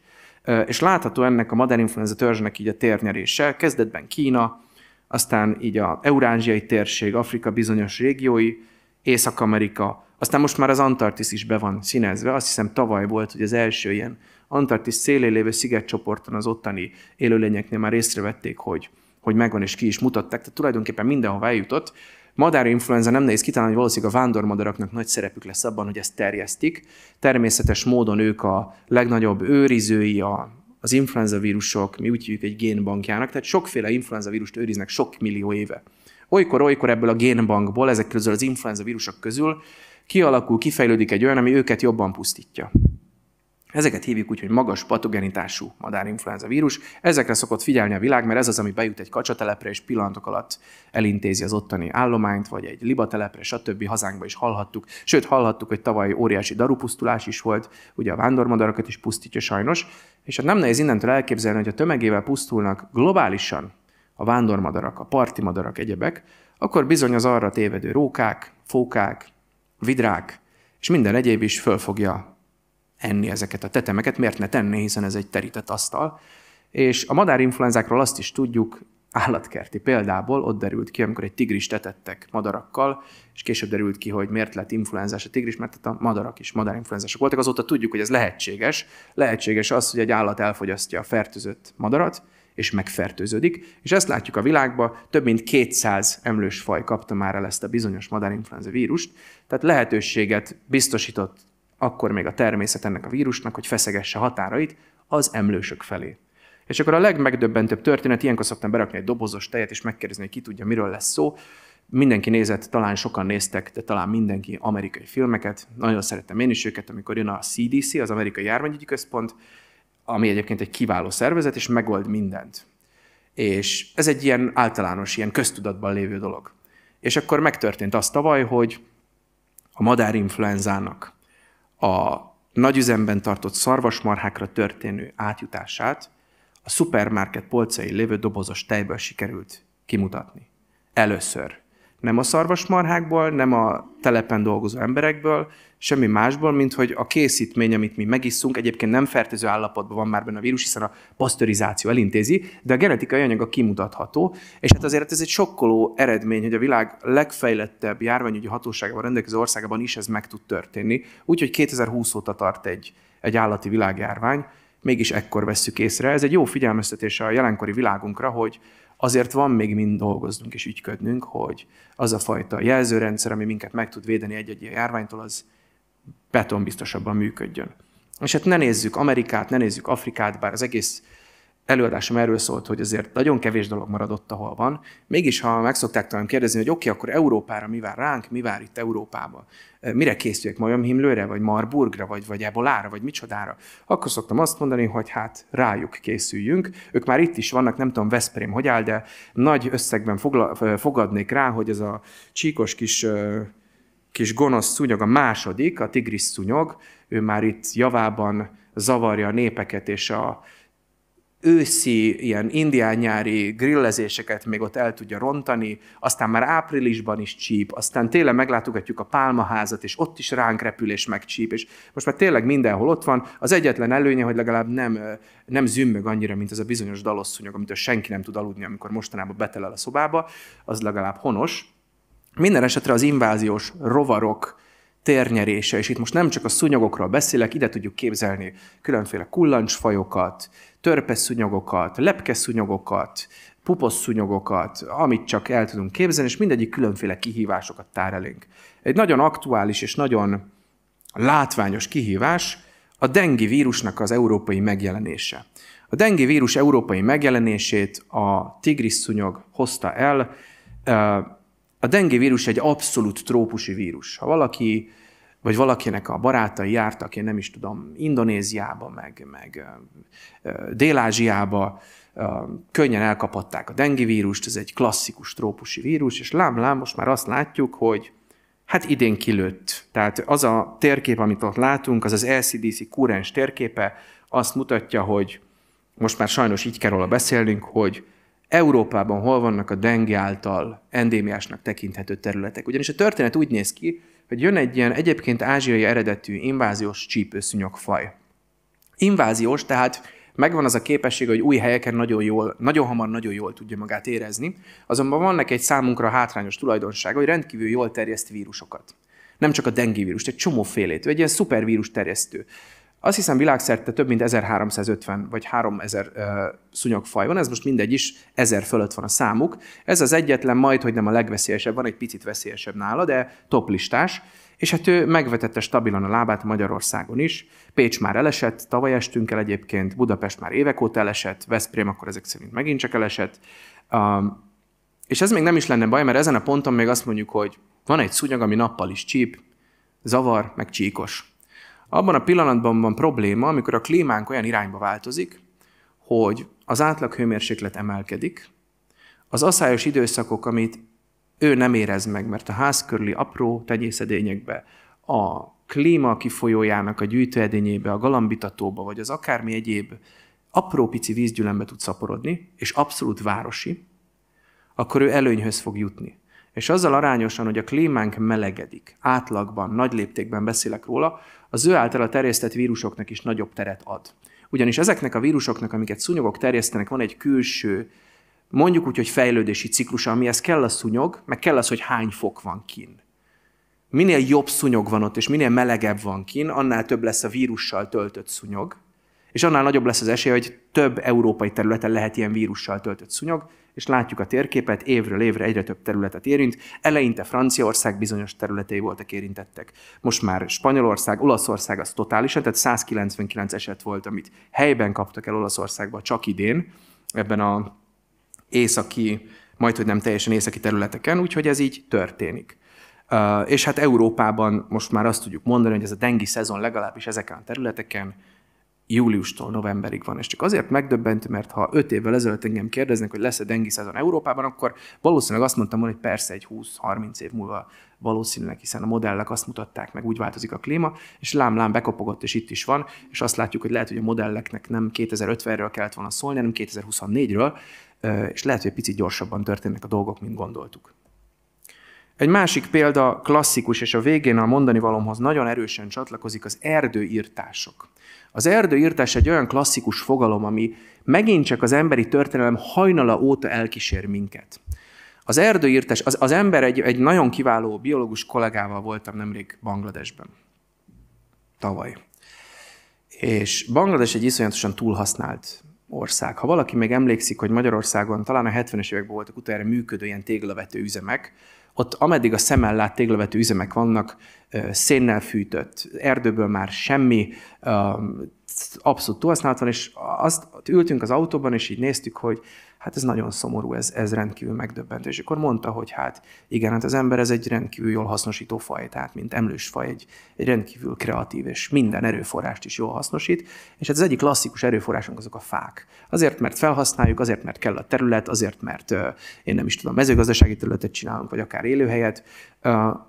és látható ennek a madárinfluenza törzsnek így a térnyerése. Kezdetben Kína, aztán így a eurázsiai térség, Afrika bizonyos régiói, Észak-Amerika, aztán most már az Antarktisz is be van színezve. Azt hiszem tavaly volt, hogy az első ilyen Antarktisz szélén lévő szigetcsoporton az ottani élőlényeknél már észrevették, hogy, hogy megvan, és ki is mutatták. Tehát tulajdonképpen mindenhova eljutott. Madárinfluenza nem nehéz kitalálni, hogy valószínűleg a vándormadaraknak nagy szerepük lesz abban, hogy ezt terjesztik. Természetes módon ők a legnagyobb őrizői a, az influenza vírusok, mi úgy hívjuk egy génbankjának, tehát sokféle influenza vírust őriznek sok millió éve. Olykor-olykor ebből a génbankból, ezek közül az influenza vírusok közül kialakul, kifejlődik egy olyan, ami őket jobban pusztítja. Ezeket hívjuk úgy, hogy magas patogenitású madárinfluenza vírus. Ezekre szokott figyelni a világ, mert ez az, ami bejut egy kacsatelepre, és pillanatok alatt elintézi az ottani állományt, vagy egy libatelepre, stb. hazánkba is hallhattuk. Sőt, hallhattuk, hogy tavaly óriási darupusztulás is volt, ugye a vándormadarakat is pusztítja sajnos, és hát nem nehéz innentől elképzelni, hogy a tömegével pusztulnak globálisan a vándormadarak, a parti madarak, egyebek, akkor bizony az arra tévedő rókák, fókák, vidrák, és minden egyéb is föl fogja enni ezeket a tetemeket, miért ne tenné, hiszen ez egy terített asztal. És a madárinfluenzákról azt is tudjuk, állatkerti példából ott derült ki, amikor egy tigris tetettek madarakkal, és később derült ki, hogy miért lett influenzás a tigris, mert hát a madarak is madárinfluenzások voltak. Azóta tudjuk, hogy ez lehetséges. Lehetséges az, hogy egy állat elfogyasztja a fertőzött madarat, és megfertőződik. És ezt látjuk a világban, több mint 200 emlős faj kapta már el ezt a bizonyos madárinfluenza vírust, tehát lehetőséget biztosított akkor még a természet ennek a vírusnak, hogy feszegesse határait az emlősök felé. És akkor a legmegdöbbentőbb történet, ilyenkor szoktam berakni egy dobozos tejet, és megkérdezni, hogy ki tudja, miről lesz szó. Mindenki nézett, talán sokan néztek, de talán mindenki amerikai filmeket. Nagyon szerettem én is őket, amikor jön a CDC, az Amerikai Járványügyi Központ, ami egyébként egy kiváló szervezet, és megold mindent. És ez egy ilyen általános, ilyen köztudatban lévő dolog. És akkor megtörtént az tavaly, hogy a madárinfluenzának a nagyüzemben tartott szarvasmarhákra történő átjutását a szupermarket polcai lévő dobozos tejből sikerült kimutatni. Először. Nem a szarvasmarhákból, nem a telepen dolgozó emberekből, semmi másból, mint hogy a készítmény, amit mi megisszunk, egyébként nem fertőző állapotban van már benne a vírus, hiszen a pasztörizáció elintézi, de a genetikai anyaga kimutatható, és hát azért ez egy sokkoló eredmény, hogy a világ legfejlettebb járványügyi hatóságában rendelkező országában is ez meg tud történni. Úgyhogy 2020 óta tart egy, egy állati világjárvány, mégis ekkor vesszük észre. Ez egy jó figyelmeztetés a jelenkori világunkra, hogy azért van még mind dolgoznunk és ügyködnünk, hogy az a fajta jelzőrendszer, ami minket meg tud védeni egy-egy járványtól, az betonbiztosabban működjön. És hát ne nézzük Amerikát, ne nézzük Afrikát, bár az egész előadásom erről szólt, hogy azért nagyon kevés dolog maradott, ahol van. Mégis, ha meg szokták talán kérdezni, hogy oké, okay, akkor Európára mi vár ránk, mi vár itt Európában? E, mire készüljek, Himlőre, vagy Marburgra, vagy, vagy Ebolára, vagy micsodára? Akkor szoktam azt mondani, hogy hát rájuk készüljünk. Ők már itt is vannak, nem tudom Veszprém hogy áll, de nagy összegben fogla, fogadnék rá, hogy ez a csíkos kis e, kis gonosz szúnyog, a második, a tigris szúnyog, ő már itt javában zavarja a népeket, és a őszi ilyen indián-nyári grillezéseket még ott el tudja rontani, aztán már áprilisban is csíp, aztán télen meglátogatjuk a pálmaházat, és ott is ránk repül és megcsíp, és most már tényleg mindenhol ott van. Az egyetlen előnye, hogy legalább nem, nem zümmög annyira, mint ez a bizonyos dalosszúnyog, amitől senki nem tud aludni, amikor mostanában betelel a szobába, az legalább honos, minden esetre az inváziós rovarok térnyerése, és itt most nem csak a szúnyogokról beszélek, ide tudjuk képzelni különféle kullancsfajokat, törpeszúnyogokat, lepkeszúnyogokat, puposzúnyogokat, amit csak el tudunk képzelni, és mindegyik különféle kihívásokat tár elénk. Egy nagyon aktuális és nagyon látványos kihívás a dengi vírusnak az európai megjelenése. A dengi vírus európai megjelenését a szúnyog hozta el, a dengi vírus egy abszolút trópusi vírus. Ha valaki, vagy valakinek a barátai jártak, én nem is tudom, Indonéziába, meg, meg Dél-Ázsiába, könnyen elkapatták a dengi vírust, ez egy klasszikus trópusi vírus, és lám-lám most már azt látjuk, hogy hát idén kilőtt. Tehát az a térkép, amit ott látunk, az az LCDC kúrens térképe, azt mutatja, hogy most már sajnos így kell róla beszélnünk, hogy Európában hol vannak a dengi által endémiásnak tekinthető területek. Ugyanis a történet úgy néz ki, hogy jön egy ilyen egyébként ázsiai eredetű inváziós csípőszúnyogfaj. Inváziós, tehát megvan az a képesség, hogy új helyeken nagyon jól, nagyon hamar nagyon jól tudja magát érezni, azonban van neki egy számunkra hátrányos tulajdonsága, hogy rendkívül jól terjeszt vírusokat. Nem csak a dengi vírus, egy csomó félét, egy ilyen szupervírus terjesztő. Azt hiszem világszerte több mint 1350 vagy 3000 uh, szúnyogfaj van, ez most mindegy is, 1000 fölött van a számuk. Ez az egyetlen majd, hogy nem a legveszélyesebb, van egy picit veszélyesebb nála, de toplistás. És hát ő megvetette stabilan a lábát Magyarországon is. Pécs már elesett, tavaly estünk el egyébként, Budapest már évek óta elesett, Veszprém akkor ezek szerint megint csak elesett. és ez még nem is lenne baj, mert ezen a ponton még azt mondjuk, hogy van egy szúnyog, ami nappal is csíp, zavar, meg csíkos. Abban a pillanatban van probléma, amikor a klímánk olyan irányba változik, hogy az átlag hőmérséklet emelkedik, az aszályos időszakok, amit ő nem érez meg, mert a ház körüli apró tenyészedényekbe, a klíma kifolyójának a gyűjtőedényébe, a galambitatóba, vagy az akármi egyéb apró pici vízgyülembe tud szaporodni, és abszolút városi, akkor ő előnyhöz fog jutni. És azzal arányosan, hogy a klímánk melegedik, átlagban, nagy léptékben beszélek róla, az ő a terjesztett vírusoknak is nagyobb teret ad. Ugyanis ezeknek a vírusoknak, amiket szúnyogok terjesztenek, van egy külső, mondjuk úgy, hogy fejlődési ciklusa, amihez kell a szúnyog, meg kell az, hogy hány fok van kin. Minél jobb szúnyog van ott, és minél melegebb van kin, annál több lesz a vírussal töltött szúnyog, és annál nagyobb lesz az esély, hogy több európai területen lehet ilyen vírussal töltött szúnyog, és látjuk a térképet, évről évre egyre több területet érint. Eleinte Franciaország bizonyos területei voltak érintettek. Most már Spanyolország, Olaszország az totálisan, tehát 199 eset volt, amit helyben kaptak el Olaszországba csak idén, ebben a északi, majd hogy nem teljesen északi területeken, úgyhogy ez így történik. Uh, és hát Európában most már azt tudjuk mondani, hogy ez a dengi szezon legalábbis ezeken a területeken júliustól novemberig van. És csak azért megdöbbentő, mert ha öt évvel ezelőtt engem kérdeznek, hogy lesz-e dengi szezon Európában, akkor valószínűleg azt mondtam volna, hogy persze egy 20-30 év múlva valószínűleg, hiszen a modellek azt mutatták meg, úgy változik a klíma, és lám-lám bekopogott, és itt is van, és azt látjuk, hogy lehet, hogy a modelleknek nem 2050-ről kellett volna szólni, hanem 2024-ről, és lehet, hogy picit gyorsabban történnek a dolgok, mint gondoltuk. Egy másik példa klasszikus, és a végén a mondani valomhoz nagyon erősen csatlakozik az erdőírtások. Az erdőírtás egy olyan klasszikus fogalom, ami megint csak az emberi történelem hajnala óta elkísér minket. Az erdőírtás, az, az ember egy, egy nagyon kiváló biológus kollégával voltam nemrég Bangladesben. Tavaly. És Banglades egy iszonyatosan túlhasznált ország. Ha valaki még emlékszik, hogy Magyarországon talán a 70-es években voltak utána működő ilyen téglavető üzemek, ott ameddig a szemmel lát téglavető üzemek vannak, szénnel fűtött, erdőből már semmi, abszolút túlhasználat van, és azt ültünk az autóban, és így néztük, hogy hát ez nagyon szomorú, ez, ez rendkívül megdöbbentő. És akkor mondta, hogy hát igen, hát az ember ez egy rendkívül jól hasznosító faj, tehát mint emlősfaj, egy, egy rendkívül kreatív, és minden erőforrást is jól hasznosít. És hát az egyik klasszikus erőforrásunk azok a fák. Azért, mert felhasználjuk, azért, mert kell a terület, azért, mert én nem is tudom, mezőgazdasági területet csinálunk, vagy akár élőhelyet.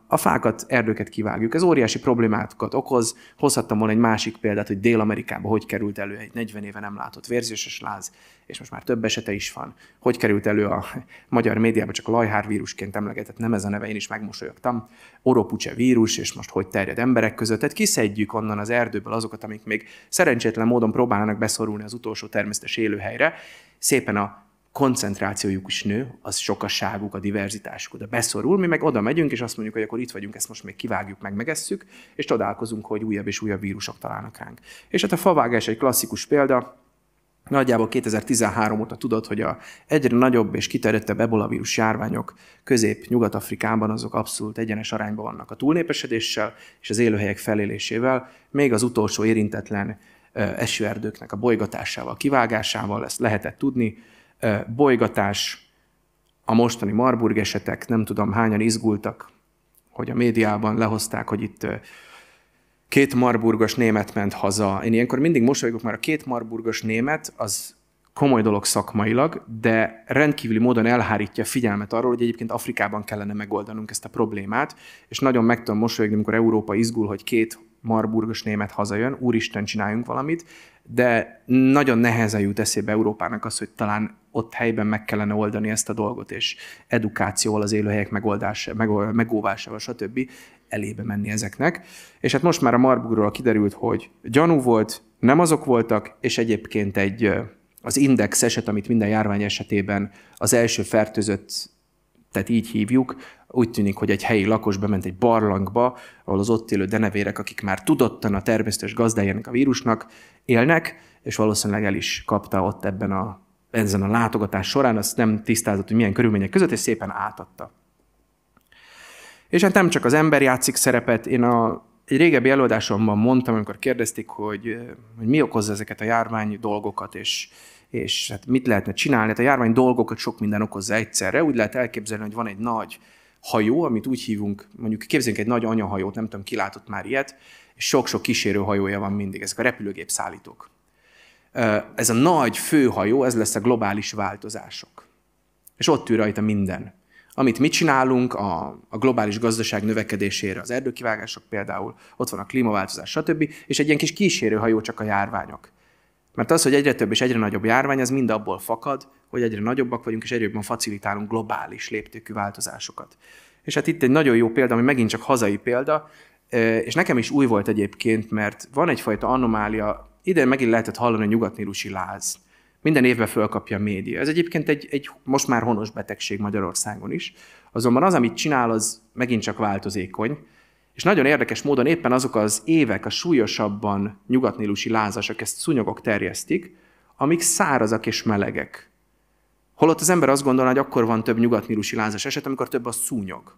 A fákat, erdőket kivágjuk. Ez óriási problémákat okoz. Hozhattam volna egy másik példát, hogy Dél-Amerikában hogy került elő egy 40 éve nem látott vérzéses láz, és most már több esete is van. Hogy került elő a <laughs> magyar médiában, csak a lajhár vírusként emlegetett, nem ez a neve, én is megmosolyogtam. Oropucse vírus, és most hogy terjed emberek között. Tehát kiszedjük onnan az erdőből azokat, amik még szerencsétlen módon próbálnak beszorulni az utolsó természetes élőhelyre. Szépen a koncentrációjuk is nő, az sokasságuk, a diverzitásuk oda beszorul, mi meg oda megyünk, és azt mondjuk, hogy akkor itt vagyunk, ezt most még kivágjuk, meg megesszük, és csodálkozunk, hogy újabb és újabb vírusok találnak ránk. És hát a favágás egy klasszikus példa, Nagyjából 2013 óta tudod, hogy a egyre nagyobb és kiterjedtebb ebola vírus járványok közép-nyugat-afrikában azok abszolút egyenes arányban vannak a túlnépesedéssel és az élőhelyek felélésével, még az utolsó érintetlen esőerdőknek a bolygatásával, kivágásával, ezt lehetett tudni. Bolygatás, a mostani Marburg esetek, nem tudom hányan izgultak, hogy a médiában lehozták, hogy itt két marburgos német ment haza. Én ilyenkor mindig mosolygok, mert a két marburgos német az komoly dolog szakmailag, de rendkívüli módon elhárítja figyelmet arról, hogy egyébként Afrikában kellene megoldanunk ezt a problémát, és nagyon meg tudom mosolyogni, amikor Európa izgul, hogy két marburgos német hazajön, úristen, csináljunk valamit, de nagyon nehezen jut eszébe Európának az, hogy talán ott helyben meg kellene oldani ezt a dolgot, és edukációval, az élőhelyek megoldása, meg, megóvásával, stb. elébe menni ezeknek. És hát most már a Marburgról kiderült, hogy gyanú volt, nem azok voltak, és egyébként egy az index eset, amit minden járvány esetében az első fertőzött, tehát így hívjuk, úgy tűnik, hogy egy helyi lakos bement egy barlangba, ahol az ott élő denevérek, akik már tudottan a természetes gazdájának a vírusnak élnek, és valószínűleg el is kapta ott ebben a, ezen a látogatás során, azt nem tisztázott, hogy milyen körülmények között, és szépen átadta. És hát nem csak az ember játszik szerepet, én a, egy régebbi előadásomban mondtam, amikor kérdezték, hogy, hogy mi okozza ezeket a járvány dolgokat, és, és hát mit lehetne csinálni. Hát a járvány dolgokat sok minden okozza egyszerre. Úgy lehet elképzelni, hogy van egy nagy hajó, amit úgy hívunk, mondjuk képzeljünk egy nagy anyahajót, nem tudom, ki látott már ilyet, és sok-sok kísérő hajója van mindig, ezek a repülőgép szállítók. Ez a nagy főhajó, ez lesz a globális változások. És ott ül rajta minden. Amit mi csinálunk, a, a globális gazdaság növekedésére, az erdőkivágások például, ott van a klímaváltozás, stb. És egy ilyen kis kísérőhajó csak a járványok. Mert az, hogy egyre több és egyre nagyobb járvány, az mind abból fakad, hogy egyre nagyobbak vagyunk, és egyre jobban facilitálunk globális léptékű változásokat. És hát itt egy nagyon jó példa, ami megint csak hazai példa, és nekem is új volt egyébként, mert van egyfajta anomália, ide megint lehetett hallani a nyugatnílusi láz. Minden évben fölkapja a média. Ez egyébként egy, egy most már honos betegség Magyarországon is. Azonban az, amit csinál, az megint csak változékony. És nagyon érdekes módon éppen azok az évek, a súlyosabban nyugatnélusi lázasak, ezt szúnyogok terjesztik, amik szárazak és melegek. Holott az ember azt gondolná, hogy akkor van több nyugatnílusi lázas eset, amikor több a szúnyog.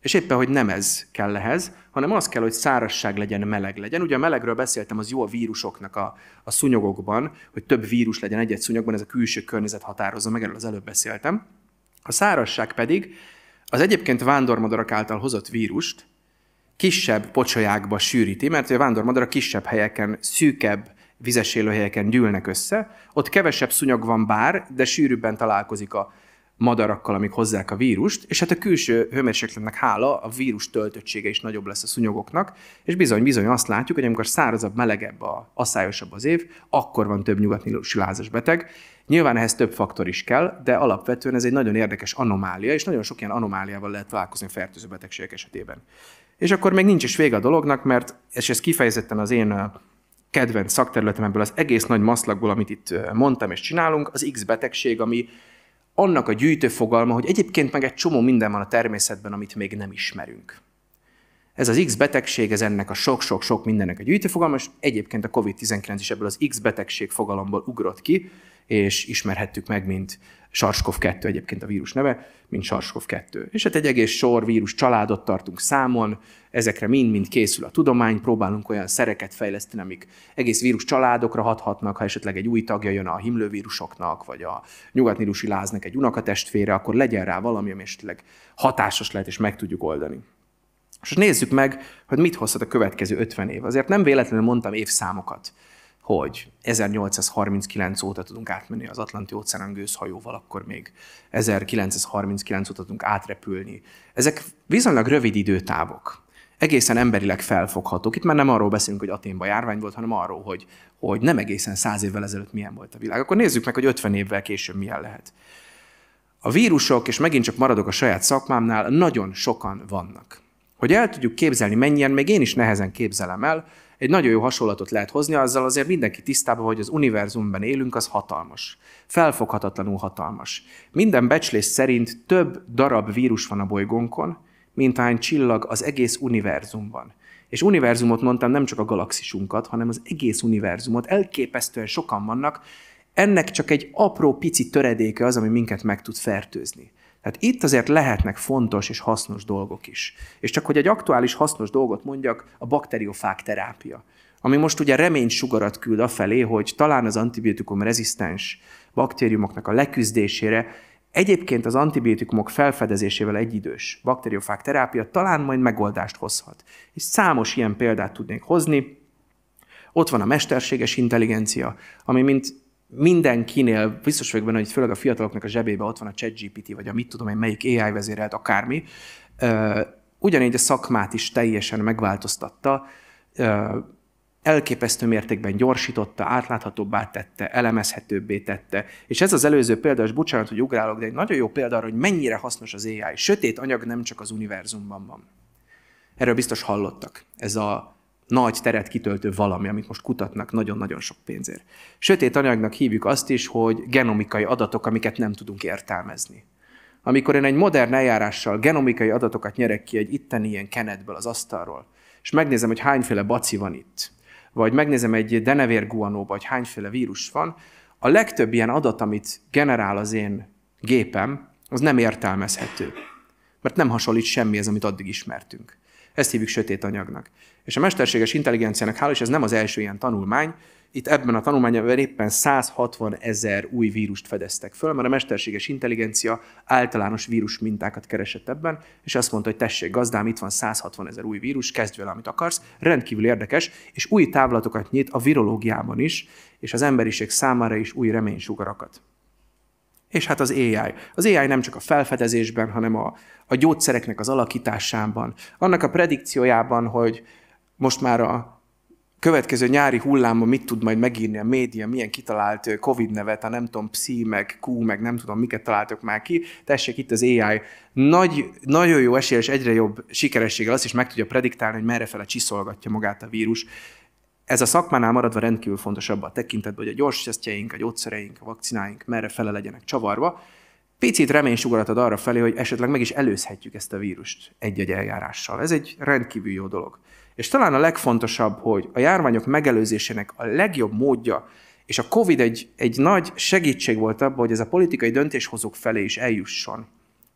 És éppen, hogy nem ez kell ehhez, hanem az kell, hogy szárazság legyen, meleg legyen. Ugye a melegről beszéltem, az jó a vírusoknak a, a szúnyogokban, hogy több vírus legyen egy-egy szúnyogban, ez a külső környezet határozza meg, erről az előbb beszéltem. A szárazság pedig az egyébként vándormadarak által hozott vírust, kisebb pocsolyákba sűríti, mert a vándormadara kisebb helyeken, szűkebb vizes élőhelyeken gyűlnek össze, ott kevesebb szúnyog van bár, de sűrűbben találkozik a madarakkal, amik hozzák a vírust, és hát a külső hőmérsékletnek hála a vírus töltöttsége is nagyobb lesz a szúnyogoknak, és bizony-bizony azt látjuk, hogy amikor szárazabb, melegebb, a, asszályosabb az év, akkor van több nyugatnilusi lázas beteg. Nyilván ehhez több faktor is kell, de alapvetően ez egy nagyon érdekes anomália, és nagyon sok ilyen anomáliával lehet találkozni fertőző betegségek esetében. És akkor még nincs is vége a dolognak, mert, és ez kifejezetten az én kedvenc szakterületemből, az egész nagy maszlagból, amit itt mondtam és csinálunk, az X betegség, ami annak a gyűjtő fogalma, hogy egyébként meg egy csomó minden van a természetben, amit még nem ismerünk. Ez az X betegség, ez ennek a sok-sok-sok mindennek a gyűjtőfogalma, és egyébként a COVID-19 is ebből az X betegség fogalomból ugrott ki, és ismerhettük meg, mint SARS-CoV-2 egyébként a vírus neve, mint SARS-CoV-2. És hát egy egész sor vírus családot tartunk számon, ezekre mind-mind készül a tudomány, próbálunk olyan szereket fejleszteni, amik egész vírus családokra hathatnak, ha esetleg egy új tagja jön a himlővírusoknak, vagy a nyugatnírusi láznak egy unokatestvére, akkor legyen rá valami, ami esetleg hatásos lehet, és meg tudjuk oldani. És nézzük meg, hogy mit hozhat a következő 50 év. Azért nem véletlenül mondtam évszámokat hogy 1839 óta tudunk átmenni az Atlanti óceán gőzhajóval, akkor még 1939 óta tudunk átrepülni. Ezek viszonylag rövid időtávok egészen emberileg felfoghatók. Itt már nem arról beszélünk, hogy Aténba járvány volt, hanem arról, hogy, hogy nem egészen száz évvel ezelőtt milyen volt a világ. Akkor nézzük meg, hogy 50 évvel később milyen lehet. A vírusok, és megint csak maradok a saját szakmámnál, nagyon sokan vannak. Hogy el tudjuk képzelni mennyien, még én is nehezen képzelem el, egy nagyon jó hasonlatot lehet hozni, azzal azért mindenki tisztában, hogy az univerzumban élünk, az hatalmas. Felfoghatatlanul hatalmas. Minden becslés szerint több darab vírus van a bolygónkon, mint hány csillag az egész univerzumban. És univerzumot mondtam nem csak a galaxisunkat, hanem az egész univerzumot. Elképesztően sokan vannak, ennek csak egy apró pici töredéke az, ami minket meg tud fertőzni. Tehát itt azért lehetnek fontos és hasznos dolgok is. És csak hogy egy aktuális hasznos dolgot mondjak, a bakteriofág terápia ami most ugye sugarat küld afelé, hogy talán az antibiotikum rezisztens baktériumoknak a leküzdésére egyébként az antibiotikumok felfedezésével egyidős bakteriofág terápia talán majd megoldást hozhat. És számos ilyen példát tudnék hozni. Ott van a mesterséges intelligencia, ami mint mindenkinél, biztos vagyok benne, hogy főleg a fiataloknak a zsebébe ott van a ChatGPT, vagy a mit tudom én, melyik AI vezérelt akármi, ugyanígy a szakmát is teljesen megváltoztatta, elképesztő mértékben gyorsította, átláthatóbbá tette, elemezhetőbbé tette. És ez az előző példa, és bocsánat, hogy ugrálok, de egy nagyon jó példa arra, hogy mennyire hasznos az AI. Sötét anyag nem csak az univerzumban van. Erről biztos hallottak. Ez a nagy teret kitöltő valami, amit most kutatnak nagyon-nagyon sok pénzért. Sötét anyagnak hívjuk azt is, hogy genomikai adatok, amiket nem tudunk értelmezni. Amikor én egy modern eljárással genomikai adatokat nyerek ki egy itteni ilyen kenetből az asztalról, és megnézem, hogy hányféle baci van itt, vagy megnézem egy denevér guanóba, hogy hányféle vírus van, a legtöbb ilyen adat, amit generál az én gépem, az nem értelmezhető. Mert nem hasonlít semmi ez, amit addig ismertünk. Ezt hívjuk sötét anyagnak. És a mesterséges intelligenciának hála, és ez nem az első ilyen tanulmány, itt ebben a tanulmányban éppen 160 ezer új vírust fedeztek föl, mert a mesterséges intelligencia általános vírus mintákat keresett ebben, és azt mondta, hogy tessék, gazdám, itt van 160 ezer új vírus, kezdj vele, amit akarsz. Rendkívül érdekes, és új távlatokat nyit a virológiában is, és az emberiség számára is új reménysugarakat. És hát az AI. Az AI nem csak a felfedezésben, hanem a, a gyógyszereknek az alakításában, annak a predikciójában, hogy most már a következő nyári hullámban mit tud majd megírni a média, milyen kitalált Covid nevet, a nem tudom, psi, meg Q, meg nem tudom, miket találtok már ki. Tessék, itt az AI. Nagy, nagyon jó esély, és egyre jobb sikerességgel azt is meg tudja prediktálni, hogy merre fele csiszolgatja magát a vírus. Ez a szakmánál maradva rendkívül fontos abban a tekintetben, hogy a gyors tesztjeink, a gyógyszereink, a vakcináink merre fele legyenek csavarva. Picit reménysugarat ad arra felé, hogy esetleg meg is előzhetjük ezt a vírust egy-egy eljárással. Ez egy rendkívül jó dolog. És talán a legfontosabb, hogy a járványok megelőzésének a legjobb módja, és a COVID egy, egy nagy segítség volt abban, hogy ez a politikai döntéshozók felé is eljusson.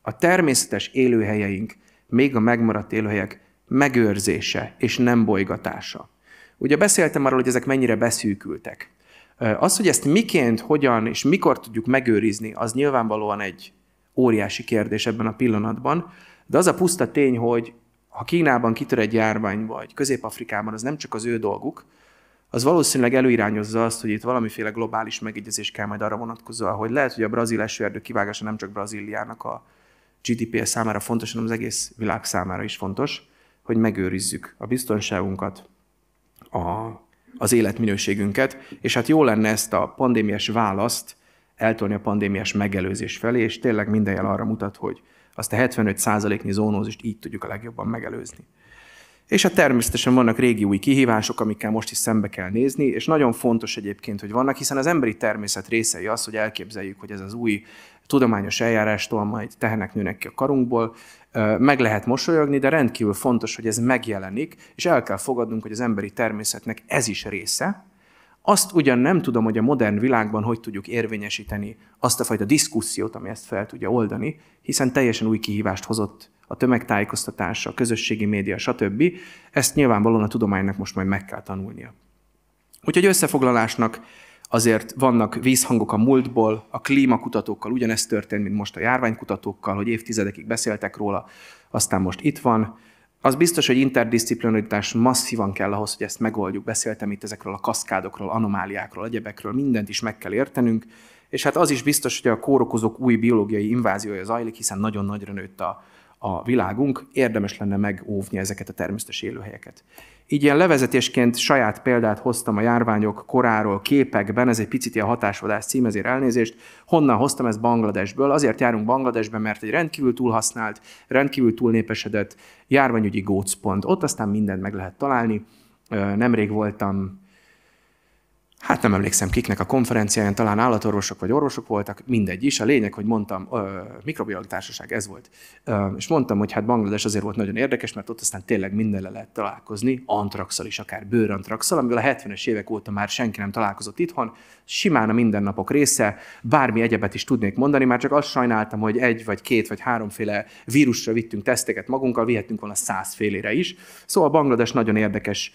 A természetes élőhelyeink, még a megmaradt élőhelyek megőrzése és nem bolygatása. Ugye beszéltem arról, hogy ezek mennyire beszűkültek. Az, hogy ezt miként, hogyan és mikor tudjuk megőrizni, az nyilvánvalóan egy óriási kérdés ebben a pillanatban, de az a puszta tény, hogy ha Kínában kitör egy járvány, vagy Közép-Afrikában, az nem csak az ő dolguk, az valószínűleg előirányozza azt, hogy itt valamiféle globális megegyezés kell majd arra vonatkozóan, hogy lehet, hogy a brazil esőerdő kivágása nem csak Brazíliának a GDP-je számára fontos, hanem az egész világ számára is fontos, hogy megőrizzük a biztonságunkat, a, az életminőségünket, és hát jó lenne ezt a pandémiás választ eltolni a pandémiás megelőzés felé, és tényleg minden jel arra mutat, hogy azt a 75%-nyi zónózist így tudjuk a legjobban megelőzni. És hát természetesen vannak régi új kihívások, amikkel most is szembe kell nézni, és nagyon fontos egyébként, hogy vannak, hiszen az emberi természet részei az, hogy elképzeljük, hogy ez az új tudományos eljárástól majd tehenek nőnek ki a karunkból, meg lehet mosolyogni, de rendkívül fontos, hogy ez megjelenik, és el kell fogadnunk, hogy az emberi természetnek ez is része, azt ugyan nem tudom, hogy a modern világban hogy tudjuk érvényesíteni azt a fajta diszkusziót, ami ezt fel tudja oldani, hiszen teljesen új kihívást hozott a tömegtájékoztatás, a közösségi média, stb. Ezt nyilvánvalóan a tudománynak most majd meg kell tanulnia. Úgyhogy összefoglalásnak azért vannak vízhangok a múltból, a klímakutatókkal ugyanezt történt, mint most a járványkutatókkal, hogy évtizedekig beszéltek róla, aztán most itt van, az biztos, hogy interdisziplinaritás masszívan kell ahhoz, hogy ezt megoldjuk. Beszéltem itt ezekről a kaszkádokról, anomáliákról, egyebekről, mindent is meg kell értenünk, és hát az is biztos, hogy a kórokozók új biológiai inváziója zajlik, hiszen nagyon nagyra nőtt a, a világunk, érdemes lenne megóvni ezeket a természetes élőhelyeket. Így ilyen levezetésként saját példát hoztam a járványok koráról képekben, ez egy picit a hatásvadás cím, ezért elnézést. Honnan hoztam ezt Bangladesből? Azért járunk Bangladesbe, mert egy rendkívül túlhasznált, rendkívül túlnépesedett járványügyi gócpont. Ott aztán mindent meg lehet találni. Nemrég voltam hát nem emlékszem kiknek a konferenciáján, talán állatorvosok vagy orvosok voltak, mindegy is. A lényeg, hogy mondtam, mikrobiológ társaság, ez volt. Ö, és mondtam, hogy hát Banglades azért volt nagyon érdekes, mert ott aztán tényleg le lehet találkozni, antraxal is, akár bőrantraxal, amivel a 70-es évek óta már senki nem találkozott itthon, simán a mindennapok része, bármi egyebet is tudnék mondani, már csak azt sajnáltam, hogy egy vagy két vagy háromféle vírusra vittünk teszteket magunkkal, vihettünk volna százfélére is. Szóval Banglades nagyon érdekes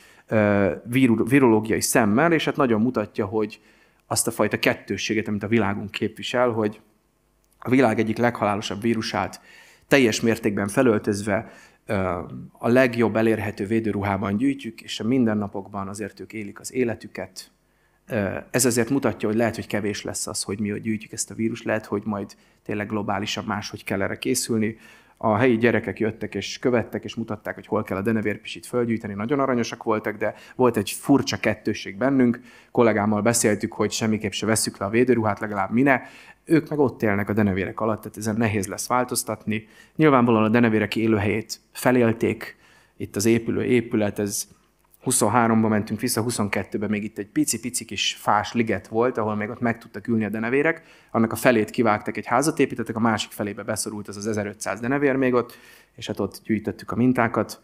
virológiai szemmel, és hát nagyon mutatja, hogy azt a fajta kettősséget, amit a világunk képvisel, hogy a világ egyik leghalálosabb vírusát teljes mértékben felöltözve a legjobb elérhető védőruhában gyűjtjük, és a mindennapokban azért ők élik az életüket. Ez azért mutatja, hogy lehet, hogy kevés lesz az, hogy mi gyűjtjük ezt a vírus, lehet, hogy majd tényleg globálisan máshogy kell erre készülni a helyi gyerekek jöttek és követtek, és mutatták, hogy hol kell a denevérpisit fölgyűjteni, nagyon aranyosak voltak, de volt egy furcsa kettőség bennünk, kollégámmal beszéltük, hogy semmiképp se veszük le a védőruhát, legalább mine. Ők meg ott élnek a denevérek alatt, tehát ezen nehéz lesz változtatni. Nyilvánvalóan a denevérek élőhelyét felélték, itt az épülő épület, ez 23-ban mentünk vissza, 22-ben még itt egy pici-pici kis fás liget volt, ahol még ott meg tudtak ülni a denevérek. Annak a felét kivágtak, egy házat építettek, a másik felébe beszorult az az 1500 denevér még ott, és hát ott gyűjtöttük a mintákat.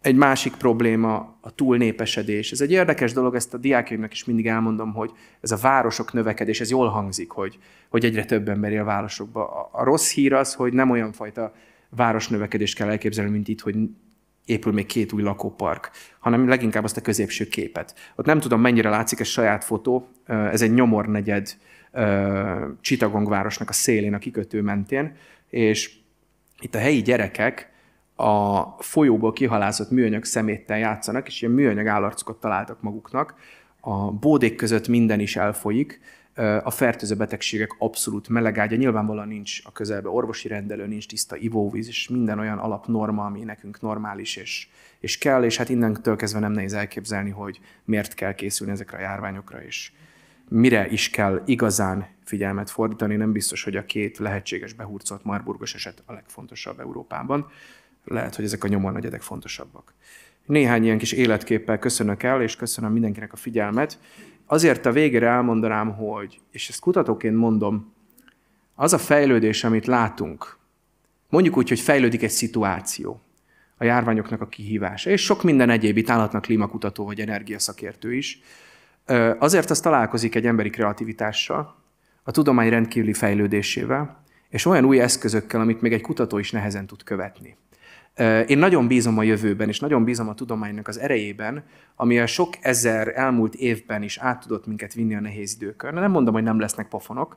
Egy másik probléma a túlnépesedés. Ez egy érdekes dolog, ezt a diákjaimnak is mindig elmondom, hogy ez a városok növekedés, ez jól hangzik, hogy, hogy egyre több ember él a városokba. A, a rossz hír az, hogy nem olyan fajta városnövekedést kell elképzelni, mint itt, hogy épül még két új lakópark, hanem leginkább azt a középső képet. Ott nem tudom, mennyire látszik a saját fotó, ez egy nyomornegyed Csitagong városnak a szélén, a kikötő mentén, és itt a helyi gyerekek a folyóból kihalázott műanyag szeméttel játszanak, és ilyen műanyag állarcokat találtak maguknak. A bódék között minden is elfolyik, a fertőző betegségek abszolút melegágya. Nyilvánvalóan nincs a közelbe orvosi rendelő, nincs tiszta ivóvíz, és minden olyan alapnorma, ami nekünk normális és, és kell, és hát innentől kezdve nem nehéz elképzelni, hogy miért kell készülni ezekre a járványokra, és mire is kell igazán figyelmet fordítani. Nem biztos, hogy a két lehetséges behurcolt marburgos eset a legfontosabb Európában. Lehet, hogy ezek a nyomor negyedek fontosabbak. Néhány ilyen kis életképpel köszönök el, és köszönöm mindenkinek a figyelmet azért a végére elmondanám, hogy, és ezt kutatóként mondom, az a fejlődés, amit látunk, mondjuk úgy, hogy fejlődik egy szituáció, a járványoknak a kihívása, és sok minden egyéb, itt állatnak klímakutató vagy energiaszakértő is, azért az találkozik egy emberi kreativitással, a tudomány rendkívüli fejlődésével, és olyan új eszközökkel, amit még egy kutató is nehezen tud követni. Én nagyon bízom a jövőben, és nagyon bízom a tudománynak az erejében, ami a sok ezer elmúlt évben is át tudott minket vinni a nehéz időkön. Nem mondom, hogy nem lesznek pofonok,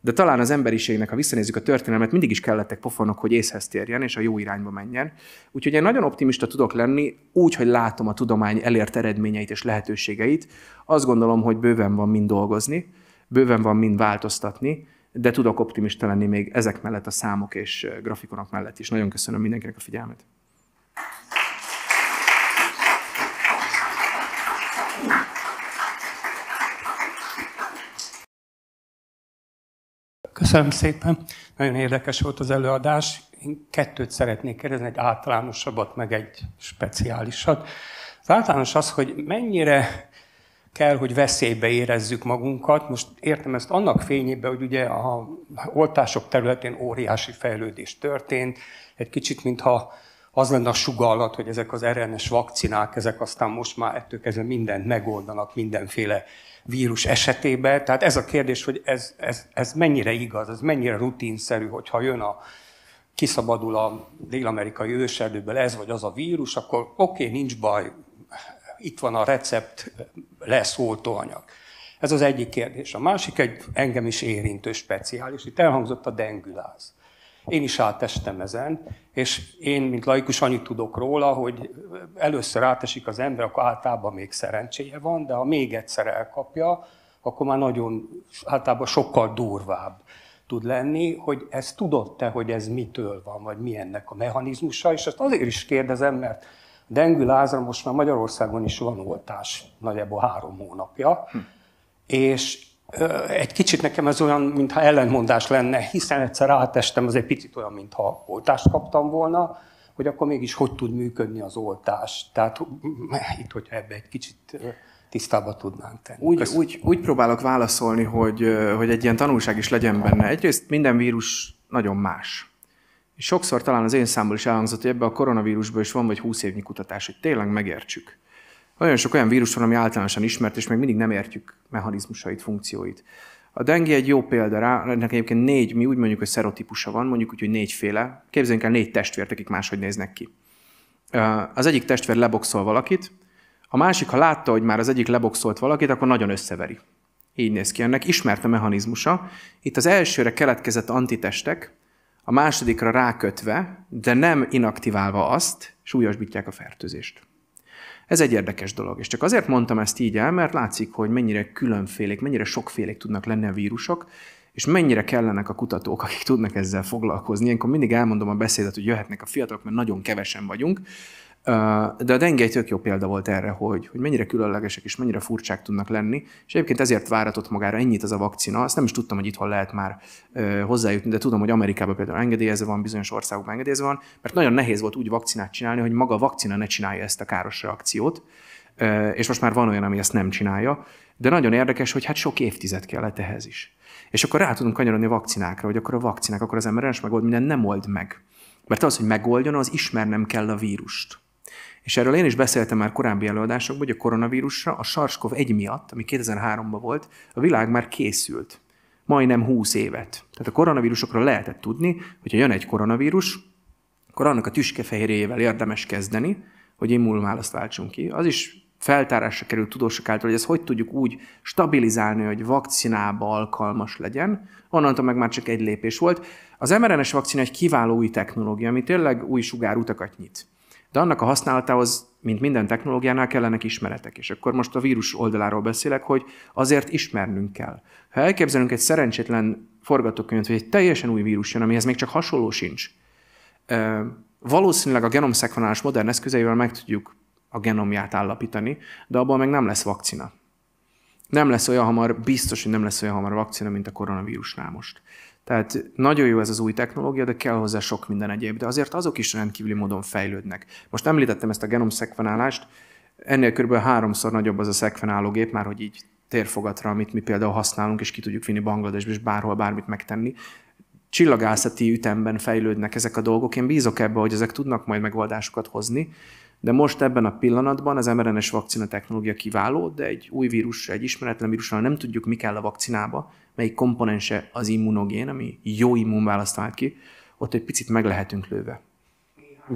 de talán az emberiségnek, ha visszanézzük a történelmet, mindig is kellettek pofonok, hogy észhez térjen és a jó irányba menjen. Úgyhogy én nagyon optimista tudok lenni, úgy, hogy látom a tudomány elért eredményeit és lehetőségeit. Azt gondolom, hogy bőven van mind dolgozni, bőven van mind változtatni, de tudok optimista lenni még ezek mellett a számok és grafikonok mellett is. Nagyon köszönöm mindenkinek a figyelmet. Köszönöm szépen. Nagyon érdekes volt az előadás. Én kettőt szeretnék kérdezni, egy általánosabbat, meg egy speciálisat. Az általános az, hogy mennyire kell, hogy veszélybe érezzük magunkat. Most értem ezt annak fényében, hogy ugye a oltások területén óriási fejlődés történt, egy kicsit, mintha az lenne a sugallat, hogy ezek az RNS vakcinák, ezek aztán most már ettől kezdve mindent megoldanak mindenféle vírus esetében. Tehát ez a kérdés, hogy ez, ez, ez mennyire igaz, ez mennyire rutinszerű, hogyha jön a kiszabadul a dél-amerikai őserdőből ez vagy az a vírus, akkor oké, okay, nincs baj, itt van a recept oltóanyag. Ez az egyik kérdés. A másik egy engem is érintő speciális. Itt elhangzott a dengüláz. Én is átestem ezen, és én, mint laikus, annyit tudok róla, hogy először átesik az ember, akkor általában még szerencséje van, de ha még egyszer elkapja, akkor már nagyon, általában sokkal durvább tud lenni, hogy ezt tudod-e, hogy ez mitől van, vagy mi ennek a mechanizmusa, és ezt azért is kérdezem, mert Dengű Lázra most már Magyarországon is van oltás, nagyjából három hónapja, hm. és egy kicsit nekem ez olyan, mintha ellentmondás lenne, hiszen egyszer átestem, az egy picit olyan, mintha oltást kaptam volna, hogy akkor mégis hogy tud működni az oltás. Tehát hm, itt, hogyha ebbe egy kicsit tisztába tudnánk tenni. Úgy, úgy, úgy próbálok válaszolni, hogy, hogy egy ilyen tanulság is legyen benne. Egyrészt minden vírus nagyon más. És sokszor talán az én számból is elhangzott, hogy ebbe a koronavírusban is van vagy 20 évnyi kutatás, hogy tényleg megértsük. Olyan sok olyan vírus van, ami általánosan ismert, és még mindig nem értjük mechanizmusait, funkcióit. A dengi egy jó példa rá, ennek egyébként négy, mi úgy mondjuk, hogy szerotípusa van, mondjuk úgy, hogy négyféle. Képzeljünk el négy testvért, akik máshogy néznek ki. Az egyik testvér leboxol valakit, a másik, ha látta, hogy már az egyik leboxolt valakit, akkor nagyon összeveri. Így néz ki ennek, ismert a mechanizmusa. Itt az elsőre keletkezett antitestek, a másodikra rákötve, de nem inaktiválva azt, súlyosbítják a fertőzést. Ez egy érdekes dolog, és csak azért mondtam ezt így el, mert látszik, hogy mennyire különfélék, mennyire sokfélék tudnak lenni a vírusok, és mennyire kellenek a kutatók, akik tudnak ezzel foglalkozni. Ilyenkor mindig elmondom a beszédet, hogy jöhetnek a fiatalok, mert nagyon kevesen vagyunk, de a dengely egy tök jó példa volt erre, hogy, hogy mennyire különlegesek és mennyire furcsák tudnak lenni, és egyébként ezért váratott magára ennyit az a vakcina. Azt nem is tudtam, hogy itthon lehet már hozzájutni, de tudom, hogy Amerikában például engedélyezve van, bizonyos országokban engedélyezve van, mert nagyon nehéz volt úgy vakcinát csinálni, hogy maga a vakcina ne csinálja ezt a káros reakciót, és most már van olyan, ami ezt nem csinálja, de nagyon érdekes, hogy hát sok évtized kellett ehhez is. És akkor rá tudunk kanyarodni a vakcinákra, hogy akkor a vakcinák, akkor az mrna megold, minden nem old meg. Mert az, hogy megoldjon, az ismernem kell a vírust. És erről én is beszéltem már korábbi előadásokban, hogy a koronavírusra a cov egy miatt, ami 2003-ban volt, a világ már készült. Majdnem 20 évet. Tehát a koronavírusokra lehetett tudni, hogy ha jön egy koronavírus, akkor annak a tüskefehérjével érdemes kezdeni, hogy immunválaszt váltsunk ki. Az is feltárásra került tudósok által, hogy ezt hogy tudjuk úgy stabilizálni, hogy vakcinába alkalmas legyen. Onnantól meg már csak egy lépés volt. Az mRNA-s vakcina egy kiváló új technológia, ami tényleg új sugárutakat nyit. De annak a használatához, mint minden technológiánál kellenek ismeretek. És akkor most a vírus oldaláról beszélek, hogy azért ismernünk kell. Ha elképzelünk egy szerencsétlen forgatókönyvet, vagy egy teljesen új vírus jön, amihez még csak hasonló sincs, valószínűleg a genomszekvenálás modern eszközeivel meg tudjuk a genomját állapítani, de abból meg nem lesz vakcina. Nem lesz olyan hamar, biztos, hogy nem lesz olyan hamar vakcina, mint a koronavírusnál most. Tehát nagyon jó ez az új technológia, de kell hozzá sok minden egyéb, de azért azok is rendkívüli módon fejlődnek. Most említettem ezt a szekvenálást, ennél kb. háromszor nagyobb az a gép, már hogy így térfogatra, amit mi például használunk, és ki tudjuk vinni Bangladesbe, és bárhol bármit megtenni. Csillagászati ütemben fejlődnek ezek a dolgok. Én bízok ebbe, hogy ezek tudnak majd megoldásokat hozni, de most ebben a pillanatban az mRNA-s vakcina technológia kiváló, de egy új vírus, egy ismeretlen vírusra nem tudjuk, mi kell a vakcinába, melyik komponense az immunogén, ami jó immunválaszt vált ki, ott egy picit meg lehetünk lőve.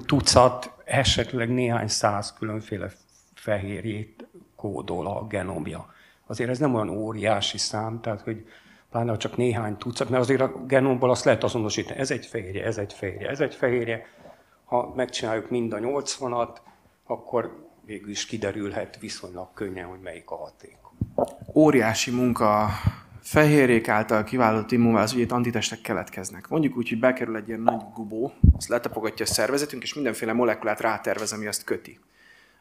Tucat, esetleg néhány száz különféle fehérjét kódol a genomja. Azért ez nem olyan óriási szám, tehát hogy pláne csak néhány tucat, mert azért a genomból azt lehet azonosítani, ez egy fehérje, ez egy fehérje, ez egy fehérje. Ha megcsináljuk mind a 80-at, akkor végül is kiderülhet viszonylag könnyen, hogy melyik a hatékony. Óriási munka fehérék által kiváltott immunválasz, ugye itt antitestek keletkeznek. Mondjuk úgy, hogy bekerül egy ilyen nagy gubó, azt letapogatja a szervezetünk, és mindenféle molekulát rátervez, ami azt köti.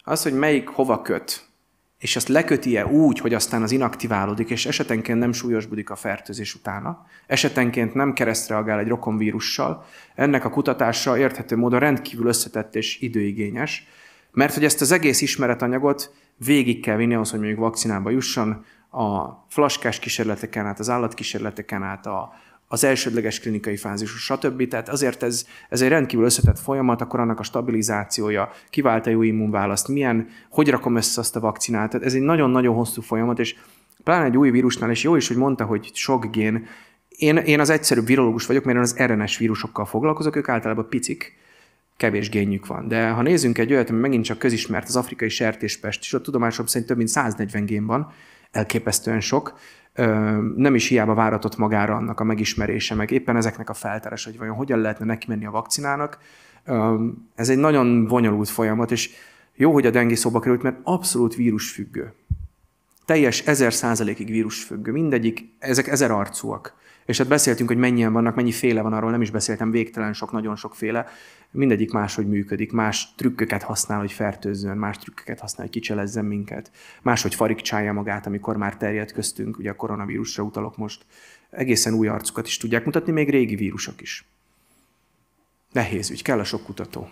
Az, hogy melyik hova köt, és azt leköti-e úgy, hogy aztán az inaktiválódik, és esetenként nem súlyosbudik a fertőzés utána, esetenként nem keresztreagál egy rokonvírussal, ennek a kutatása érthető módon rendkívül összetett és időigényes, mert hogy ezt az egész ismeretanyagot végig kell vinni ahhoz, hogy mondjuk vakcinába jusson, a flaskás kísérleteken át, az állatkísérleteken át, a, az elsődleges klinikai fázis, stb. Tehát azért ez, ez egy rendkívül összetett folyamat, akkor annak a stabilizációja, a jó immunválaszt, milyen, hogy rakom össze azt a vakcinát. Tehát ez egy nagyon-nagyon hosszú folyamat, és pláne egy új vírusnál, és jó is, hogy mondta, hogy sok gén. Én, én az egyszerűbb virológus vagyok, mert én az RNS vírusokkal foglalkozok, ők általában picik, kevés génjük van. De ha nézzünk egy olyat, ami megint csak közismert, az afrikai sertéspest, és ott tudomásom szerint több mint 140 gén van, elképesztően sok, nem is hiába váratott magára annak a megismerése, meg éppen ezeknek a feltárása, hogy vajon hogyan lehetne neki menni a vakcinának. Ez egy nagyon bonyolult folyamat, és jó, hogy a dengi szóba került, mert abszolút vírusfüggő. Teljes ezer százalékig vírusfüggő, mindegyik, ezek ezer arcúak. És hát beszéltünk, hogy mennyien vannak, mennyi féle van arról, nem is beszéltem, végtelen sok, nagyon sok féle. Mindegyik máshogy működik, más trükköket használ, hogy fertőzzön, más trükköket használ, hogy kicselezzen minket, máshogy farikcsálja magát, amikor már terjed köztünk, ugye a koronavírusra utalok most. Egészen új arcukat is tudják mutatni, még régi vírusok is. Nehéz ügy, kell a sok kutató.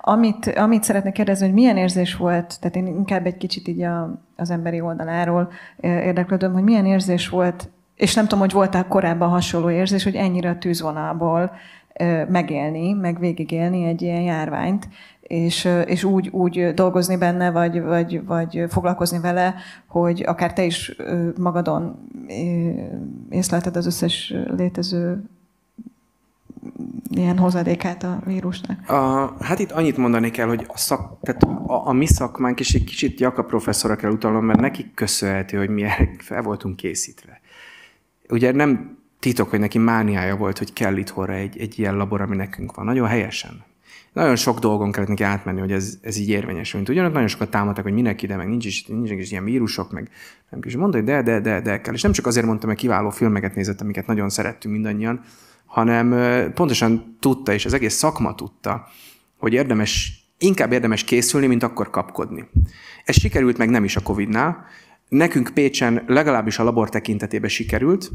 Amit, amit szeretnék kérdezni, hogy milyen érzés volt, tehát én inkább egy kicsit így a, az emberi oldaláról eh, érdeklődöm, hogy milyen érzés volt és nem tudom, hogy voltál korábban hasonló érzés, hogy ennyire a tűzvonalból megélni, meg végigélni egy ilyen járványt, és, és úgy, úgy dolgozni benne, vagy, vagy, vagy foglalkozni vele, hogy akár te is magadon észlelted az összes létező ilyen hozadékát a vírusnak? A, hát itt annyit mondani kell, hogy a, szak, tehát a, a mi szakmánk, és egy kicsit Jakab professzorra kell utalnom, mert nekik köszönhető, hogy mi fel voltunk készítve ugye nem titok, hogy neki mániája volt, hogy kell itthonra egy, egy ilyen labor, ami nekünk van. Nagyon helyesen. Nagyon sok dolgon kellett neki átmenni, hogy ez, ez így Mint Ugyanott nagyon sokat támadtak, hogy minek ide, meg nincs is, nincs is ilyen vírusok, meg nem is mondta, hogy de, de, de, de kell. És nem csak azért mondtam, mert kiváló filmeket nézett, amiket nagyon szerettünk mindannyian, hanem pontosan tudta, és az egész szakma tudta, hogy érdemes, inkább érdemes készülni, mint akkor kapkodni. Ez sikerült meg nem is a Covid-nál, nekünk Pécsen legalábbis a labor tekintetében sikerült,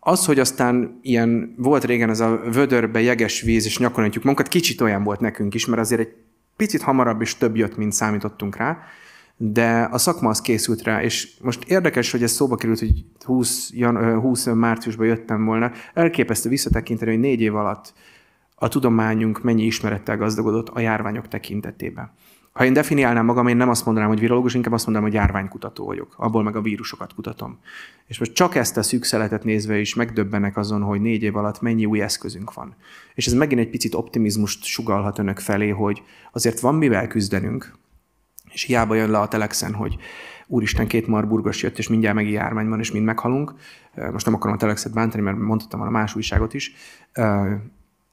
az, hogy aztán ilyen volt régen ez a vödörbe jeges víz, és nyakon öntjük magunkat, kicsit olyan volt nekünk is, mert azért egy picit hamarabb is több jött, mint számítottunk rá, de a szakma az készült rá, és most érdekes, hogy ez szóba került, hogy 20, jan, 20 márciusban jöttem volna, elképesztő visszatekinteni, hogy négy év alatt a tudományunk mennyi ismerettel gazdagodott a járványok tekintetében ha én definiálnám magam, én nem azt mondanám, hogy virológus, inkább azt mondanám, hogy járványkutató vagyok. Abból meg a vírusokat kutatom. És most csak ezt a szükszeletet nézve is megdöbbenek azon, hogy négy év alatt mennyi új eszközünk van. És ez megint egy picit optimizmust sugalhat önök felé, hogy azért van mivel küzdenünk, és hiába jön le a telexen, hogy úristen, két marburgos jött, és mindjárt megi járvány van, és mind meghalunk. Most nem akarom a telexet bántani, mert mondhattam a más újságot is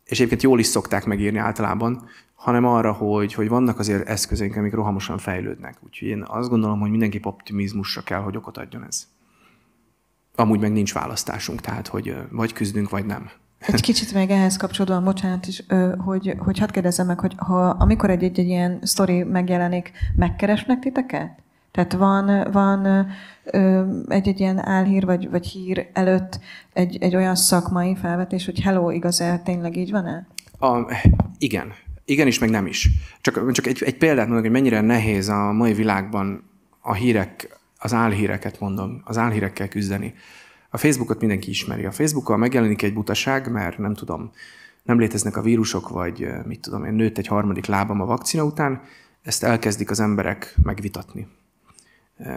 és egyébként jól is szokták megírni általában, hanem arra, hogy, hogy vannak azért eszközeink, amik rohamosan fejlődnek. Úgyhogy én azt gondolom, hogy mindenki optimizmusra kell, hogy okot adjon ez. Amúgy meg nincs választásunk, tehát hogy vagy küzdünk, vagy nem. Egy kicsit még ehhez kapcsolódóan, bocsánat is, hogy, hogy hadd kérdezzem meg, hogy ha, amikor egy, egy, egy ilyen sztori megjelenik, megkeresnek titeket? Tehát van, van egy-egy ilyen álhír vagy, vagy hír előtt egy, egy olyan szakmai felvetés, hogy hello, igaz-e, tényleg így van-e? igen. Igen is, meg nem is. Csak, csak egy, egy példát mondok, hogy mennyire nehéz a mai világban a hírek, az álhíreket mondom, az álhírekkel küzdeni. A Facebookot mindenki ismeri. A Facebookkal megjelenik egy butaság, mert nem tudom, nem léteznek a vírusok, vagy mit tudom én, nőtt egy harmadik lábam a vakcina után, ezt elkezdik az emberek megvitatni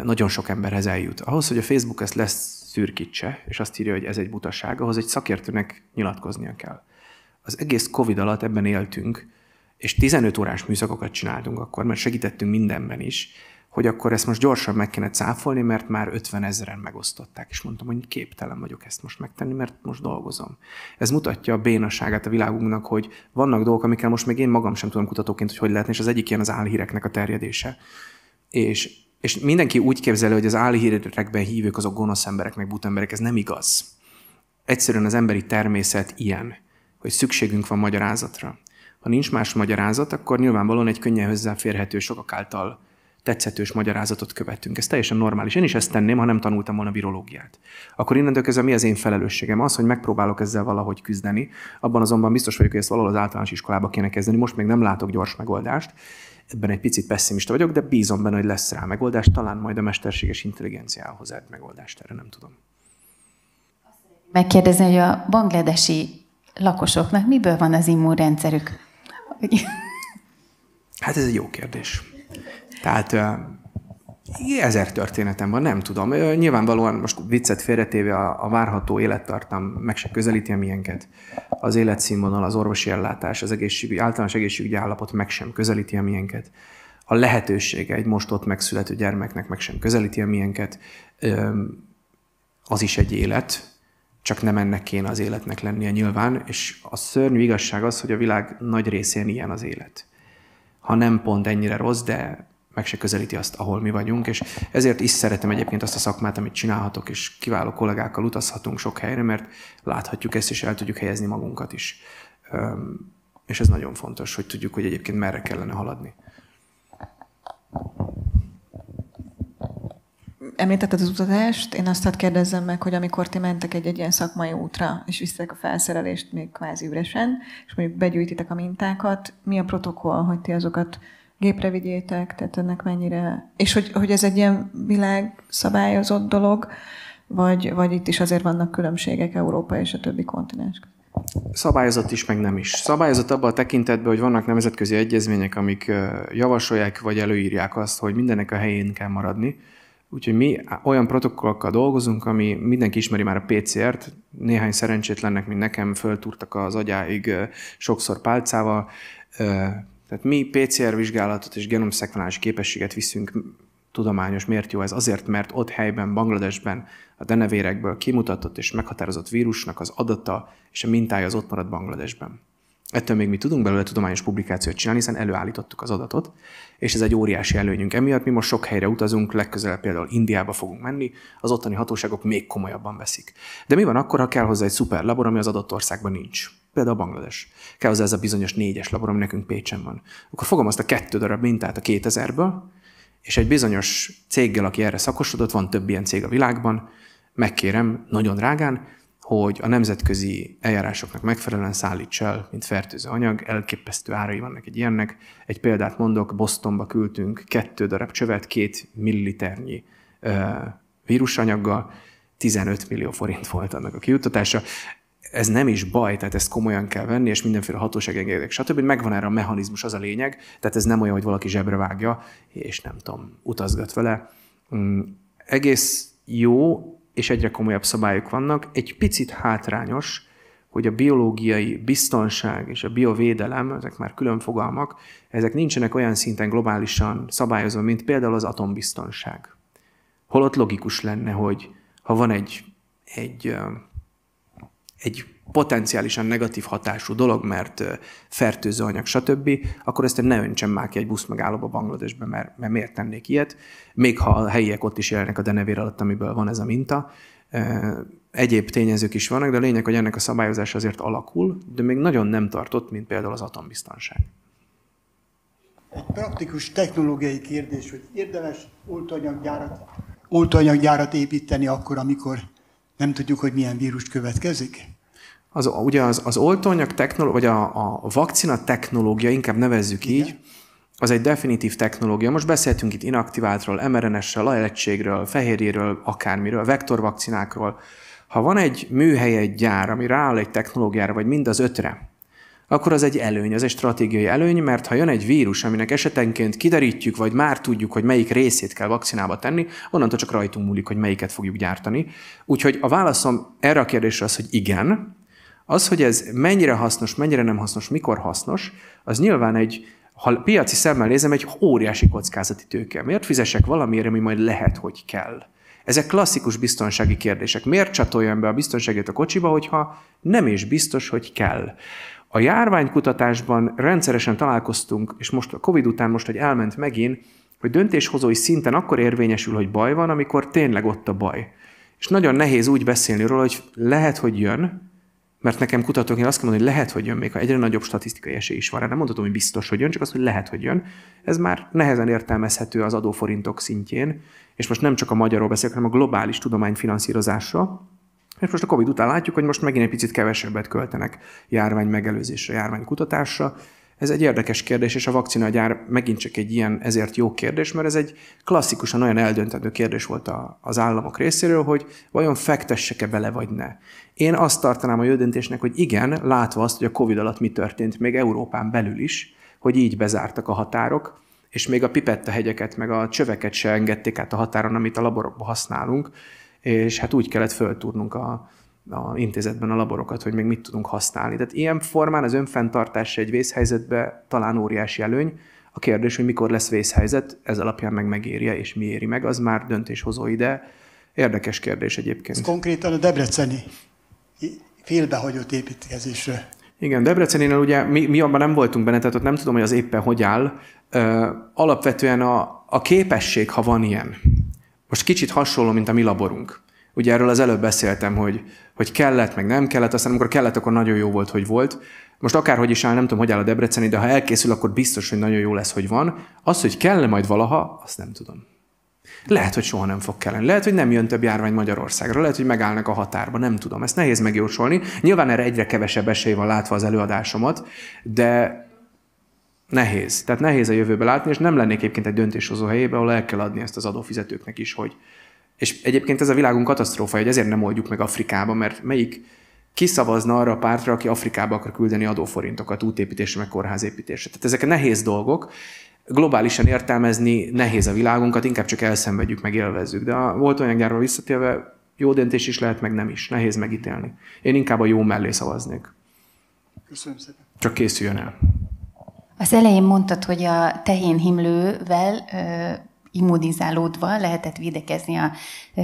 nagyon sok emberhez eljut. Ahhoz, hogy a Facebook ezt szürkítse, és azt írja, hogy ez egy butaság, ahhoz egy szakértőnek nyilatkoznia kell. Az egész Covid alatt ebben éltünk, és 15 órás műszakokat csináltunk akkor, mert segítettünk mindenben is, hogy akkor ezt most gyorsan meg kéne cáfolni, mert már 50 ezeren megosztották, és mondtam, hogy képtelen vagyok ezt most megtenni, mert most dolgozom. Ez mutatja a bénaságát a világunknak, hogy vannak dolgok, amikkel most még én magam sem tudom kutatóként, hogy hogy lehetne, és az egyik ilyen az álhíreknek a terjedése. És és mindenki úgy képzeli, hogy az álhírekben hívők azok gonosz emberek, meg buta emberek, ez nem igaz. Egyszerűen az emberi természet ilyen, hogy szükségünk van magyarázatra. Ha nincs más magyarázat, akkor nyilvánvalóan egy könnyen hozzáférhető, sokak által tetszetős magyarázatot követünk. Ez teljesen normális. Én is ezt tenném, ha nem tanultam volna virológiát. Akkor innentől kezdve mi az én felelősségem? Az, hogy megpróbálok ezzel valahogy küzdeni. Abban azonban biztos vagyok, hogy ezt valahol az általános iskolába kéne kezdeni. Most még nem látok gyors megoldást ebben egy picit pessimista vagyok, de bízom benne, hogy lesz rá megoldás, talán majd a mesterséges intelligenciához egy megoldást, erre nem tudom. Megkérdezni, hogy a bangladesi lakosoknak miből van az immunrendszerük? Hát ez egy jó kérdés. Tehát ezer történetem van, nem tudom. Nyilvánvalóan most viccet félretéve a, a várható élettartam meg se közelíti a miénket. Az életszínvonal, az orvosi ellátás, az egészségügy, általános egészségügyi állapot meg sem közelíti a miénket. A lehetősége egy most ott megszülető gyermeknek meg sem közelíti a miénket. Az is egy élet, csak nem ennek kéne az életnek lennie nyilván, és a szörnyű igazság az, hogy a világ nagy részén ilyen az élet. Ha nem pont ennyire rossz, de meg se közelíti azt, ahol mi vagyunk, és ezért is szeretem egyébként azt a szakmát, amit csinálhatok, és kiváló kollégákkal utazhatunk sok helyre, mert láthatjuk ezt, és el tudjuk helyezni magunkat is. És ez nagyon fontos, hogy tudjuk, hogy egyébként merre kellene haladni. Említetted az utazást, én azt hadd kérdezzem meg, hogy amikor ti mentek egy-egy ilyen szakmai útra, és viszitek a felszerelést még kvázi üresen, és mondjuk begyűjtitek a mintákat, mi a protokoll, hogy ti azokat gépre vigyétek, tehát ennek mennyire... És hogy, hogy ez egy ilyen világszabályozott dolog, vagy, vagy itt is azért vannak különbségek Európa és a többi kontinens Szabályozott is, meg nem is. Szabályozott abban a tekintetben, hogy vannak nemzetközi egyezmények, amik javasolják vagy előírják azt, hogy mindennek a helyén kell maradni. Úgyhogy mi olyan protokollokkal dolgozunk, ami mindenki ismeri már a PCR-t, néhány szerencsétlennek, mint nekem, föltúrtak az agyáig sokszor pálcával, tehát mi PCR vizsgálatot és genomszekvenális képességet viszünk tudományos, miért jó ez? Azért, mert ott helyben, Bangladesben a denevérekből kimutatott és meghatározott vírusnak az adata és a mintája az ott marad Bangladesben. Ettől még mi tudunk belőle tudományos publikációt csinálni, hiszen előállítottuk az adatot, és ez egy óriási előnyünk. Emiatt mi most sok helyre utazunk, legközelebb például Indiába fogunk menni, az ottani hatóságok még komolyabban veszik. De mi van akkor, ha kell hozzá egy szuper labor, ami az adott országban nincs? például Banglades. Kell hozzá ez a bizonyos négyes labor, ami nekünk Pécsen van. Akkor fogom azt a kettő darab mintát a 2000-ből, és egy bizonyos céggel, aki erre szakosodott, van több ilyen cég a világban, megkérem nagyon drágán, hogy a nemzetközi eljárásoknak megfelelően szállíts el, mint fertőző anyag, elképesztő árai vannak egy ilyennek. Egy példát mondok, Bostonba küldtünk kettő darab csövet, két milliliternyi vírusanyaggal, 15 millió forint volt annak a kijuttatása ez nem is baj, tehát ezt komolyan kell venni, és mindenféle hatóság engedélyek, stb. Megvan erre a mechanizmus, az a lényeg, tehát ez nem olyan, hogy valaki zsebre vágja, és nem tudom, utazgat vele. Mm, egész jó, és egyre komolyabb szabályok vannak. Egy picit hátrányos, hogy a biológiai biztonság és a biovédelem, ezek már külön fogalmak, ezek nincsenek olyan szinten globálisan szabályozva, mint például az atombiztonság. Holott logikus lenne, hogy ha van egy, egy egy potenciálisan negatív hatású dolog, mert fertőző anyag, stb., akkor ezt ne öntsem már ki egy megállóba Bangladesbe, mert, mert miért tennék ilyet, még ha a helyiek ott is élnek a denevér alatt, amiből van ez a minta. Egyéb tényezők is vannak, de a lényeg, hogy ennek a szabályozása azért alakul, de még nagyon nem tartott, mint például az atombiztonság. Egy praktikus technológiai kérdés, hogy érdemes oltóanyaggyárat, oltóanyaggyárat építeni akkor, amikor nem tudjuk, hogy milyen vírus következik? Az, ugye az, az oltóanyag technológia, vagy a, a vakcina technológia, inkább nevezzük Igen. így, az egy definitív technológia. Most beszéltünk itt inaktiváltról, mRNS-ről, er alelettségről, fehérjéről, akármiről, vektorvakcinákról. Ha van egy műhely, egy gyár, ami rááll egy technológiára, vagy mind az ötre, akkor az egy előny, az egy stratégiai előny, mert ha jön egy vírus, aminek esetenként kiderítjük, vagy már tudjuk, hogy melyik részét kell vakcinába tenni, onnantól csak rajtunk múlik, hogy melyiket fogjuk gyártani. Úgyhogy a válaszom erre a kérdésre az, hogy igen. Az, hogy ez mennyire hasznos, mennyire nem hasznos, mikor hasznos, az nyilván egy, ha piaci szemmel nézem, egy óriási kockázati tőke. Miért fizesek valamire, ami majd lehet, hogy kell? Ezek klasszikus biztonsági kérdések. Miért csatoljam be a biztonságot a kocsiba, hogyha nem is biztos, hogy kell? A járványkutatásban rendszeresen találkoztunk, és most a COVID után most, hogy elment megint, hogy döntéshozói szinten akkor érvényesül, hogy baj van, amikor tényleg ott a baj. És nagyon nehéz úgy beszélni róla, hogy lehet, hogy jön, mert nekem kutatóként azt kell mondani, hogy lehet, hogy jön, még ha egyre nagyobb statisztikai esély is van rá. Nem mondhatom, hogy biztos, hogy jön, csak az, hogy lehet, hogy jön. Ez már nehezen értelmezhető az adóforintok szintjén, és most nem csak a magyarról beszélek, hanem a globális tudományfinanszírozásról. És most a COVID után látjuk, hogy most megint egy picit kevesebbet költenek járvány megelőzésre, járvány kutatásra. Ez egy érdekes kérdés, és a vakcinagyár megint csak egy ilyen ezért jó kérdés, mert ez egy klasszikusan olyan eldöntendő kérdés volt a, az államok részéről, hogy vajon fektessek-e bele vagy ne. Én azt tartanám a jó döntésnek, hogy igen, látva azt, hogy a COVID alatt mi történt, még Európán belül is, hogy így bezártak a határok, és még a pipetta hegyeket, meg a csöveket se engedték át a határon, amit a laborokba használunk, és hát úgy kellett föltúrnunk a, a intézetben a laborokat, hogy még mit tudunk használni. Tehát ilyen formán az önfenntartás egy vészhelyzetben talán óriási előny. A kérdés, hogy mikor lesz vészhelyzet, ez alapján meg megéri és mi éri meg, az már döntéshozó ide. Érdekes kérdés egyébként. Ez konkrétan a debreceni félbehagyott építkezésre. Igen, Debrecenénél ugye mi, mi abban nem voltunk benne, tehát ott nem tudom, hogy az éppen hogy áll. Ö, alapvetően a, a képesség, ha van ilyen, most kicsit hasonló, mint a mi laborunk. Ugye erről az előbb beszéltem, hogy, hogy kellett, meg nem kellett, aztán amikor kellett, akkor nagyon jó volt, hogy volt. Most akárhogy is áll, nem tudom, hogy áll a Debreceni, de ha elkészül, akkor biztos, hogy nagyon jó lesz, hogy van. Az, hogy kell majd valaha, azt nem tudom. Lehet, hogy soha nem fog kelleni. Lehet, hogy nem jön több járvány Magyarországra, lehet, hogy megállnak a határba, nem tudom. Ezt nehéz megjósolni. Nyilván erre egyre kevesebb esély van látva az előadásomat, de Nehéz. Tehát nehéz a jövőbe látni, és nem lennék egyébként egy döntéshozó helyébe, ahol el kell adni ezt az adófizetőknek is, hogy. És egyébként ez a világunk katasztrófa, hogy ezért nem oldjuk meg Afrikába, mert melyik kiszavazna arra a pártra, aki Afrikába akar küldeni adóforintokat, útépítésre, meg kórházépítésre. Tehát ezek a nehéz dolgok, globálisan értelmezni nehéz a világunkat, inkább csak elszenvedjük, meg élvezzük. De a volt olyan gyárba visszatérve, jó döntés is lehet, meg nem is. Nehéz megítélni. Én inkább a jó mellé szavaznék. Köszönöm szépen. Csak készüljön el. Az elején mondtad, hogy a tehén himlővel immunizálódva lehetett védekezni a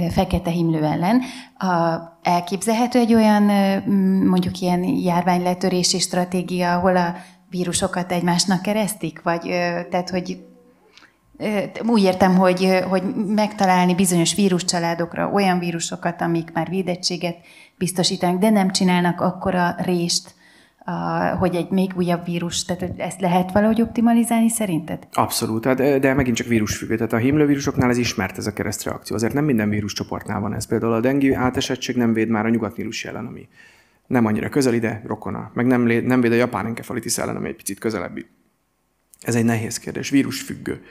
fekete himlő ellen. A, elképzelhető egy olyan mondjuk ilyen járványletörési stratégia, ahol a vírusokat egymásnak keresztik? Vagy tehát, hogy úgy értem, hogy, hogy megtalálni bizonyos víruscsaládokra olyan vírusokat, amik már védettséget biztosítanak, de nem csinálnak akkora rést, hogy egy még újabb vírus, tehát ezt lehet valahogy optimalizálni szerinted? Abszolút, hát, de, de megint csak vírusfüggő. Tehát a himlővírusoknál ez ismert ez a keresztreakció. Azért nem minden víruscsoportnál van ez. Például a dengi átesettség nem véd már a vírus ellen, ami nem annyira közel ide, rokona. Meg nem, nem véd a japán enkefalitis ellen, ami egy picit közelebbi. Ez egy nehéz kérdés, vírusfüggő.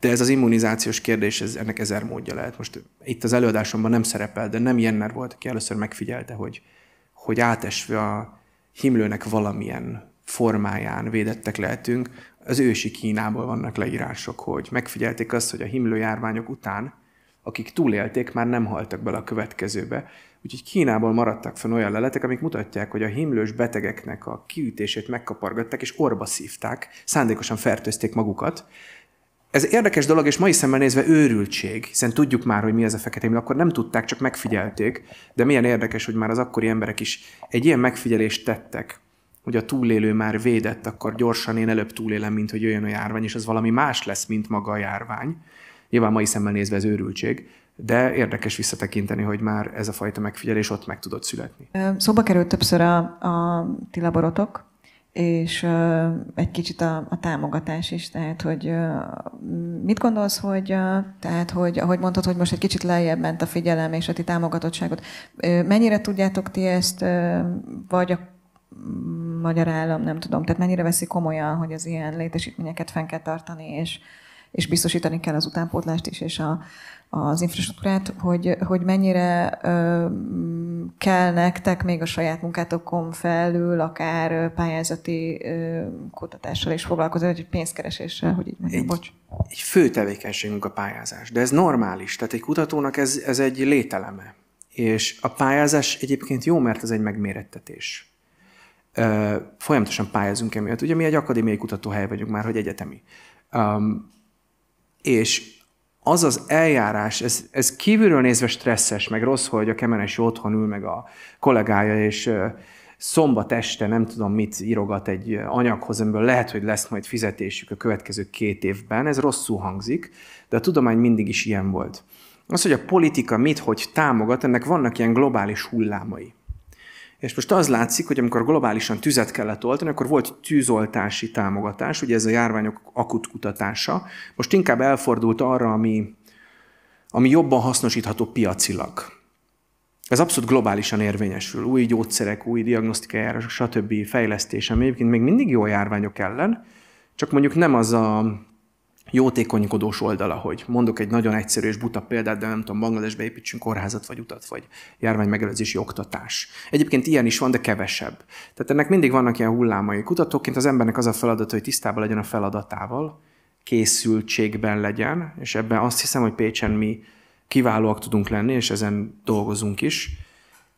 De ez az immunizációs kérdés, ez, ennek ezer módja lehet. Most itt az előadásomban nem szerepel, de nem Jenner volt, aki először megfigyelte, hogy, hogy átesve a himlőnek valamilyen formáján védettek lehetünk. Az ősi Kínából vannak leírások, hogy megfigyelték azt, hogy a himlőjárványok után, akik túlélték, már nem haltak bele a következőbe. Úgyhogy Kínából maradtak fenn olyan leletek, amik mutatják, hogy a himlős betegeknek a kiütését megkapargatták és orba szívták, szándékosan fertőzték magukat, ez érdekes dolog, és mai szemmel nézve őrültség, hiszen tudjuk már, hogy mi ez a fekete mű, akkor nem tudták, csak megfigyelték, de milyen érdekes, hogy már az akkori emberek is egy ilyen megfigyelést tettek, hogy a túlélő már védett, akkor gyorsan én előbb túlélem, mint hogy jöjjön a járvány, és az valami más lesz, mint maga a járvány. Nyilván mai szemmel nézve ez őrültség, de érdekes visszatekinteni, hogy már ez a fajta megfigyelés ott meg tudott születni. Szóba került többször a, a ti laborotok, és egy kicsit a, a támogatás is, tehát hogy mit gondolsz, hogy tehát hogy ahogy mondtad, hogy most egy kicsit lejjebb ment a figyelem és a ti támogatottságot, mennyire tudjátok ti ezt, vagy a mm, magyar állam, nem tudom, tehát mennyire veszi komolyan, hogy az ilyen létesítményeket fenn kell tartani, és, és biztosítani kell az utánpótlást is, és a, az infrastruktúrát, hogy, hogy mennyire ö, kell nektek még a saját munkátokon felül, akár pályázati ö, kutatással is foglalkozni, vagy pénzkereséssel, hogy így mondjam, egy, bocs. Egy fő tevékenységünk a pályázás, de ez normális, tehát egy kutatónak ez, ez egy lételeme. És a pályázás egyébként jó, mert ez egy megmérettetés. Ö, folyamatosan pályázunk emiatt. Ugye mi egy akadémiai kutatóhely vagyunk már, hogy egyetemi. Um, és az az eljárás, ez, ez kívülről nézve stresszes, meg rossz, hogy a kemenes otthon ül meg a kollégája, és szombat este nem tudom mit írogat egy anyaghoz, amiből lehet, hogy lesz majd fizetésük a következő két évben. Ez rosszul hangzik, de a tudomány mindig is ilyen volt. Az, hogy a politika mit, hogy támogat, ennek vannak ilyen globális hullámai. És most az látszik, hogy amikor globálisan tüzet kellett oltani, akkor volt tűzoltási támogatás, ugye ez a járványok akut kutatása. Most inkább elfordult arra, ami, ami jobban hasznosítható piacilag. Ez abszolút globálisan érvényesül. Új gyógyszerek, új diagnosztikai járások, stb. fejlesztése, még mindig jó járványok ellen, csak mondjuk nem az a jótékonykodós oldala, hogy mondok egy nagyon egyszerű és buta példát, de nem tudom, Bangladesbe építsünk kórházat, vagy utat, vagy járványmegelőzési oktatás. Egyébként ilyen is van, de kevesebb. Tehát ennek mindig vannak ilyen hullámai. Kutatóként az embernek az a feladata, hogy tisztában legyen a feladatával, készültségben legyen, és ebben azt hiszem, hogy Pécsen mi kiválóak tudunk lenni, és ezen dolgozunk is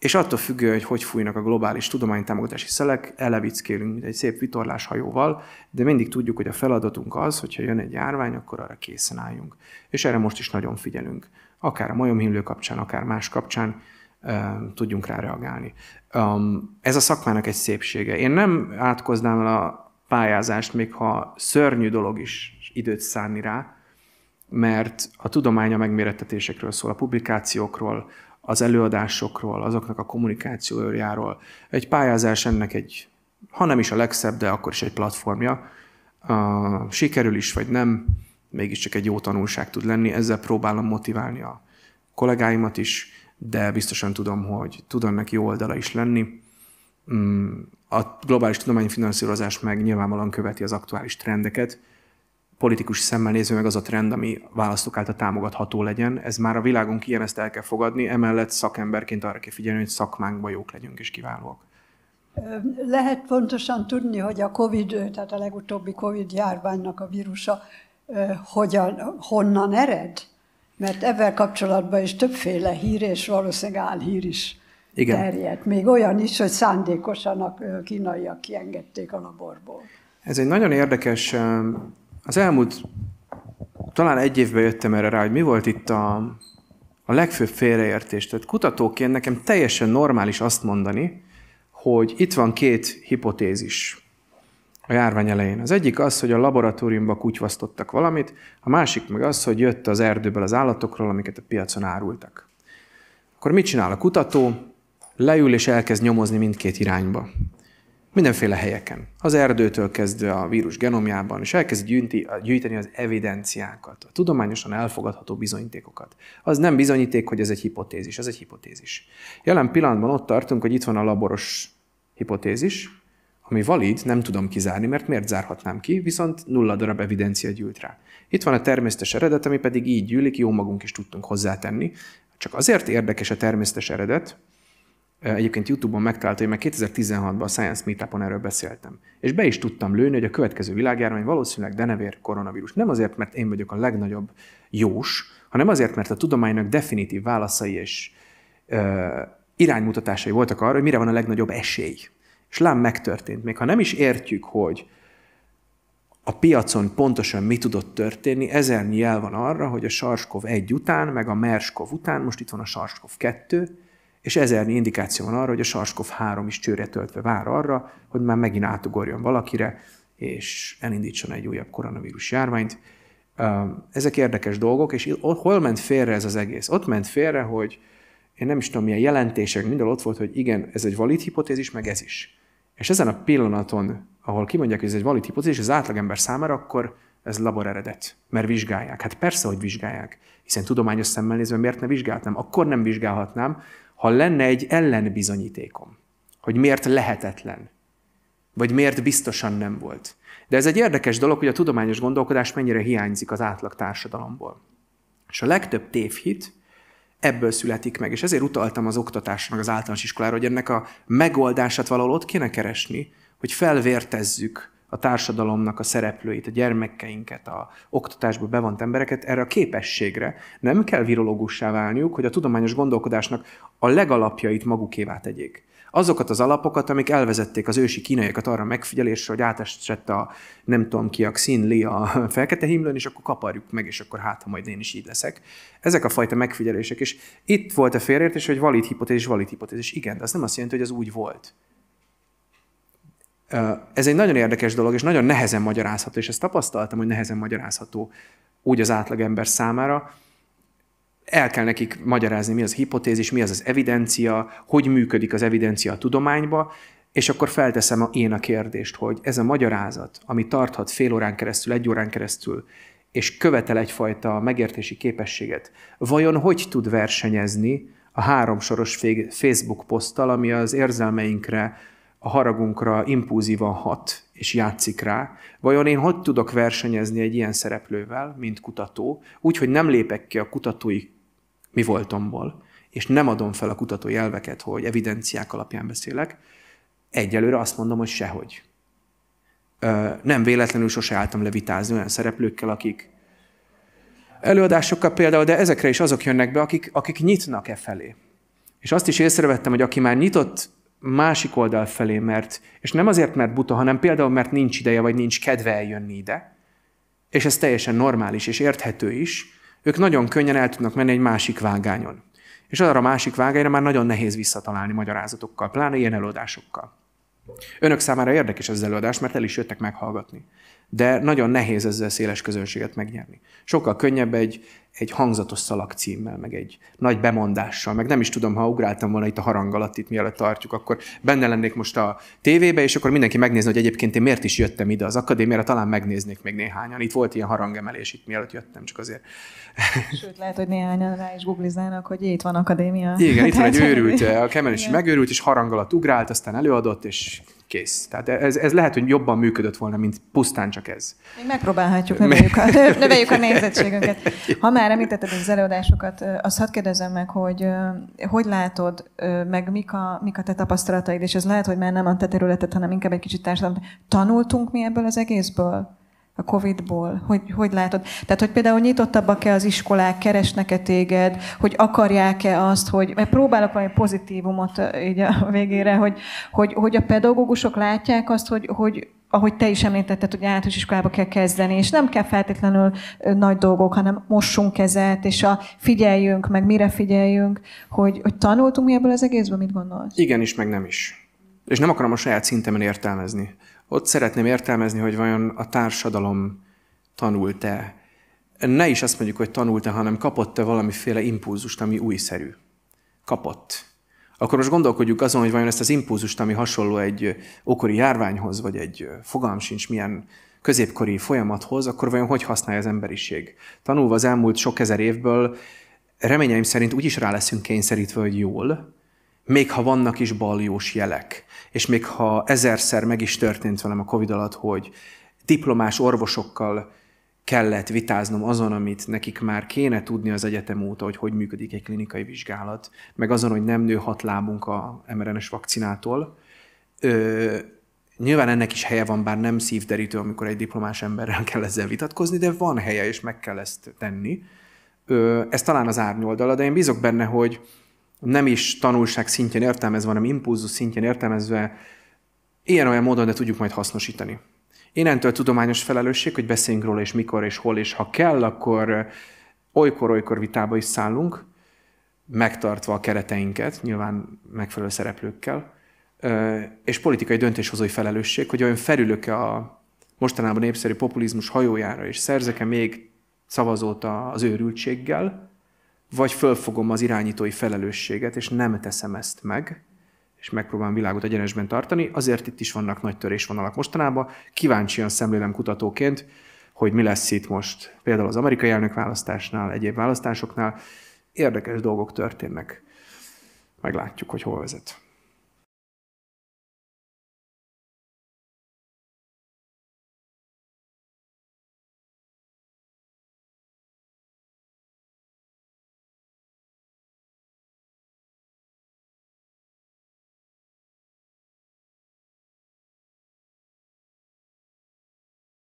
és attól függő, hogy hogy fújnak a globális tudománytámogatási szelek, elevickélünk, mint egy szép vitorláshajóval, de mindig tudjuk, hogy a feladatunk az, hogyha jön egy járvány, akkor arra készen álljunk. És erre most is nagyon figyelünk. Akár a majomhimlő kapcsán, akár más kapcsán um, tudjunk rá reagálni. Um, ez a szakmának egy szépsége. Én nem átkoznám el a pályázást, még ha szörnyű dolog is időt szánni rá, mert a tudománya megmérettetésekről szól, a publikációkról, az előadásokról, azoknak a kommunikációjáról. Egy pályázás ennek egy, ha nem is a legszebb, de akkor is egy platformja. Sikerül is, vagy nem, mégiscsak egy jó tanulság tud lenni. Ezzel próbálom motiválni a kollégáimat is, de biztosan tudom, hogy tud ennek jó oldala is lenni. Mm, a globális tudományfinanszírozás meg nyilvánvalóan követi az aktuális trendeket, politikus szemmel nézve meg az a trend, ami választók által támogatható legyen. Ez már a világon ilyen, ezt el kell fogadni, emellett szakemberként arra kell figyelni, hogy szakmánkban jók legyünk és kiválóak. Lehet pontosan tudni, hogy a COVID, tehát a legutóbbi COVID járványnak a vírusa hogyan, honnan ered? Mert ebben kapcsolatban is többféle hír, és valószínűleg álhír is Igen. terjedt. Még olyan is, hogy szándékosan a kínaiak kiengedték a laborból. Ez egy nagyon érdekes az elmúlt talán egy évben jöttem erre rá, hogy mi volt itt a, a legfőbb félreértés. Tehát kutatóként nekem teljesen normális azt mondani, hogy itt van két hipotézis a járvány elején. Az egyik az, hogy a laboratóriumban kutyvasztottak valamit, a másik meg az, hogy jött az erdőből az állatokról, amiket a piacon árultak. Akkor mit csinál a kutató? Leül és elkezd nyomozni mindkét irányba mindenféle helyeken. Az erdőtől kezdve a vírus genomjában, és elkezd gyűjti, gyűjteni az evidenciákat, a tudományosan elfogadható bizonyítékokat. Az nem bizonyíték, hogy ez egy hipotézis, ez egy hipotézis. Jelen pillanatban ott tartunk, hogy itt van a laboros hipotézis, ami valid, nem tudom kizárni, mert miért zárhatnám ki, viszont nulla darab evidencia gyűlt rá. Itt van a természetes eredet, ami pedig így gyűlik, jó magunk is tudtunk hozzátenni. Csak azért érdekes a természetes eredet, Egyébként YouTube-on megtaláltam, hogy meg 2016-ban a Science Meetupon erről beszéltem. És be is tudtam lőni, hogy a következő világjárvány valószínűleg denevér koronavírus. Nem azért, mert én vagyok a legnagyobb jós, hanem azért, mert a tudománynak definitív válaszai és ö, iránymutatásai voltak arra, hogy mire van a legnagyobb esély. És lám megtörtént. Még ha nem is értjük, hogy a piacon pontosan mi tudott történni, ezernyi jel van arra, hogy a Sarskov 1 után, meg a Merskov után, most itt van a Sarskov 2, és ezernyi indikáció van arra, hogy a SARS-CoV-3 is csőre töltve vár arra, hogy már megint átugorjon valakire, és elindítson egy újabb koronavírus járványt. Ezek érdekes dolgok, és hol ment félre ez az egész? Ott ment félre, hogy én nem is tudom, milyen jelentések, minden ott volt, hogy igen, ez egy valid hipotézis, meg ez is. És ezen a pillanaton, ahol kimondják, hogy ez egy valid hipotézis, az átlagember számára akkor ez labor eredet, mert vizsgálják. Hát persze, hogy vizsgálják, hiszen tudományos szemmel nézve miért ne vizsgáltam? Akkor nem vizsgálhatnám, ha lenne egy ellenbizonyítékom, hogy miért lehetetlen, vagy miért biztosan nem volt. De ez egy érdekes dolog, hogy a tudományos gondolkodás mennyire hiányzik az átlag társadalomból. És a legtöbb tévhit ebből születik meg, és ezért utaltam az oktatásnak az általános iskolára, hogy ennek a megoldását valahol ott kéne keresni, hogy felvértezzük a társadalomnak a szereplőit, a gyermekeinket, a oktatásba bevont embereket erre a képességre. Nem kell virológussá válniuk, hogy a tudományos gondolkodásnak a legalapjait magukévá tegyék. Azokat az alapokat, amik elvezették az ősi kínaiakat arra megfigyelésre, hogy átesett a nem tudom ki, a Xin Li a felkete himlőn, és akkor kaparjuk meg, és akkor hát, ha majd én is így leszek. Ezek a fajta megfigyelések. És itt volt a félreértés, hogy valid hipotézis, valid hipotézis. Igen, de az nem azt jelenti, hogy az úgy volt. Ez egy nagyon érdekes dolog, és nagyon nehezen magyarázható, és ezt tapasztaltam, hogy nehezen magyarázható úgy az átlagember számára, el kell nekik magyarázni, mi az hipotézis, mi az az evidencia, hogy működik az evidencia a tudományba, és akkor felteszem a, én a kérdést, hogy ez a magyarázat, ami tarthat fél órán keresztül, egy órán keresztül, és követel egyfajta megértési képességet, vajon hogy tud versenyezni a háromsoros Facebook poszttal, ami az érzelmeinkre, a haragunkra impulzívan hat és játszik rá, vajon én hogy tudok versenyezni egy ilyen szereplővel, mint kutató, úgy, hogy nem lépek ki a kutatói mi voltomból, és nem adom fel a kutatói jelveket, hogy evidenciák alapján beszélek, egyelőre azt mondom, hogy sehogy. Nem véletlenül sose álltam levitázni olyan szereplőkkel, akik előadásokkal például, de ezekre is azok jönnek be, akik, akik nyitnak e felé. És azt is észrevettem, hogy aki már nyitott másik oldal felé, mert, és nem azért, mert buta, hanem például, mert nincs ideje, vagy nincs kedve eljönni ide, és ez teljesen normális és érthető is, ők nagyon könnyen el tudnak menni egy másik vágányon. És arra a másik vágányra már nagyon nehéz visszatalálni magyarázatokkal, pláne ilyen előadásokkal. Önök számára érdekes ez az előadás, mert el is jöttek meghallgatni de nagyon nehéz ezzel széles közönséget megnyerni. Sokkal könnyebb egy, egy hangzatos szalag címmel, meg egy nagy bemondással, meg nem is tudom, ha ugráltam volna itt a harang alatt, itt mielőtt tartjuk, akkor benne lennék most a tévébe, és akkor mindenki megnézni, hogy egyébként én miért is jöttem ide az akadémiára, talán megnéznék még néhányan. Itt volt ilyen harangemelés itt mielőtt jöttem, csak azért. <laughs> Sőt, lehet, hogy néhányan rá is googlizálnak, hogy itt van akadémia. Igen, itt van egy őrült, a Kemel is megőrült, és harang alatt ugrált, aztán előadott, és Kész. Tehát ez, ez lehet, hogy jobban működött volna, mint pusztán csak ez. Még megpróbálhatjuk, növeljük a, <laughs> növeljük a nézettségünket. <laughs> Ha már említetted az előadásokat, azt hadd kérdezem meg, hogy hogy látod, meg mik a, mik a te tapasztalataid, és ez lehet, hogy már nem a te területed, hanem inkább egy kicsit társadalom. Tanultunk mi ebből az egészből? a Covid-ból? Hogy, hogy látod? Tehát, hogy például nyitottabbak-e az iskolák, keresnek-e téged, hogy akarják-e azt, hogy, mert próbálok valami pozitívumot így a <laughs> végére, hogy, hogy, hogy a pedagógusok látják azt, hogy, hogy ahogy te is említetted, hogy általános iskolába kell kezdeni, és nem kell feltétlenül nagy dolgok, hanem mossunk kezet, és a figyeljünk, meg mire figyeljünk, hogy, hogy tanultunk mi ebből az egészből, mit gondolsz? Igen is, meg nem is. És nem akarom a saját szintemen értelmezni. Ott szeretném értelmezni, hogy vajon a társadalom tanult-e. Ne is azt mondjuk, hogy tanult-e, hanem kapott-e valamiféle impulzust, ami újszerű. Kapott. Akkor most gondolkodjuk azon, hogy vajon ezt az impulzust, ami hasonló egy okori járványhoz, vagy egy fogalm sincs milyen középkori folyamathoz, akkor vajon hogy használja az emberiség? Tanulva az elmúlt sok ezer évből, reményeim szerint is rá leszünk kényszerítve, hogy jól, még ha vannak is baljós jelek és még ha ezerszer meg is történt velem a Covid alatt, hogy diplomás orvosokkal kellett vitáznom azon, amit nekik már kéne tudni az egyetem óta, hogy hogy működik egy klinikai vizsgálat, meg azon, hogy nem nő hat lábunk a mRNA-s vakcinától. Ö, nyilván ennek is helye van, bár nem szívderítő, amikor egy diplomás emberrel kell ezzel vitatkozni, de van helye, és meg kell ezt tenni. Ö, ez talán az árnyoldala, de én bízok benne, hogy nem is tanulság szintjén értelmezve, hanem impulzus szintjén értelmezve, ilyen-olyan módon, de tudjuk majd hasznosítani. Innentől tudományos felelősség, hogy beszéljünk róla, és mikor, és hol, és ha kell, akkor eh, olykor-olykor vitába is szállunk, megtartva a kereteinket, nyilván megfelelő szereplőkkel, eh, és politikai döntéshozói felelősség, hogy olyan felülök a mostanában népszerű populizmus hajójára, és szerzek-e még szavazót az őrültséggel, vagy fölfogom az irányítói felelősséget, és nem teszem ezt meg, és megpróbálom világot egyenesben tartani, azért itt is vannak nagy törésvonalak mostanában. Kíváncsian szemlélem kutatóként, hogy mi lesz itt most például az amerikai elnökválasztásnál, egyéb választásoknál. Érdekes dolgok történnek. Meglátjuk, hogy hol vezet.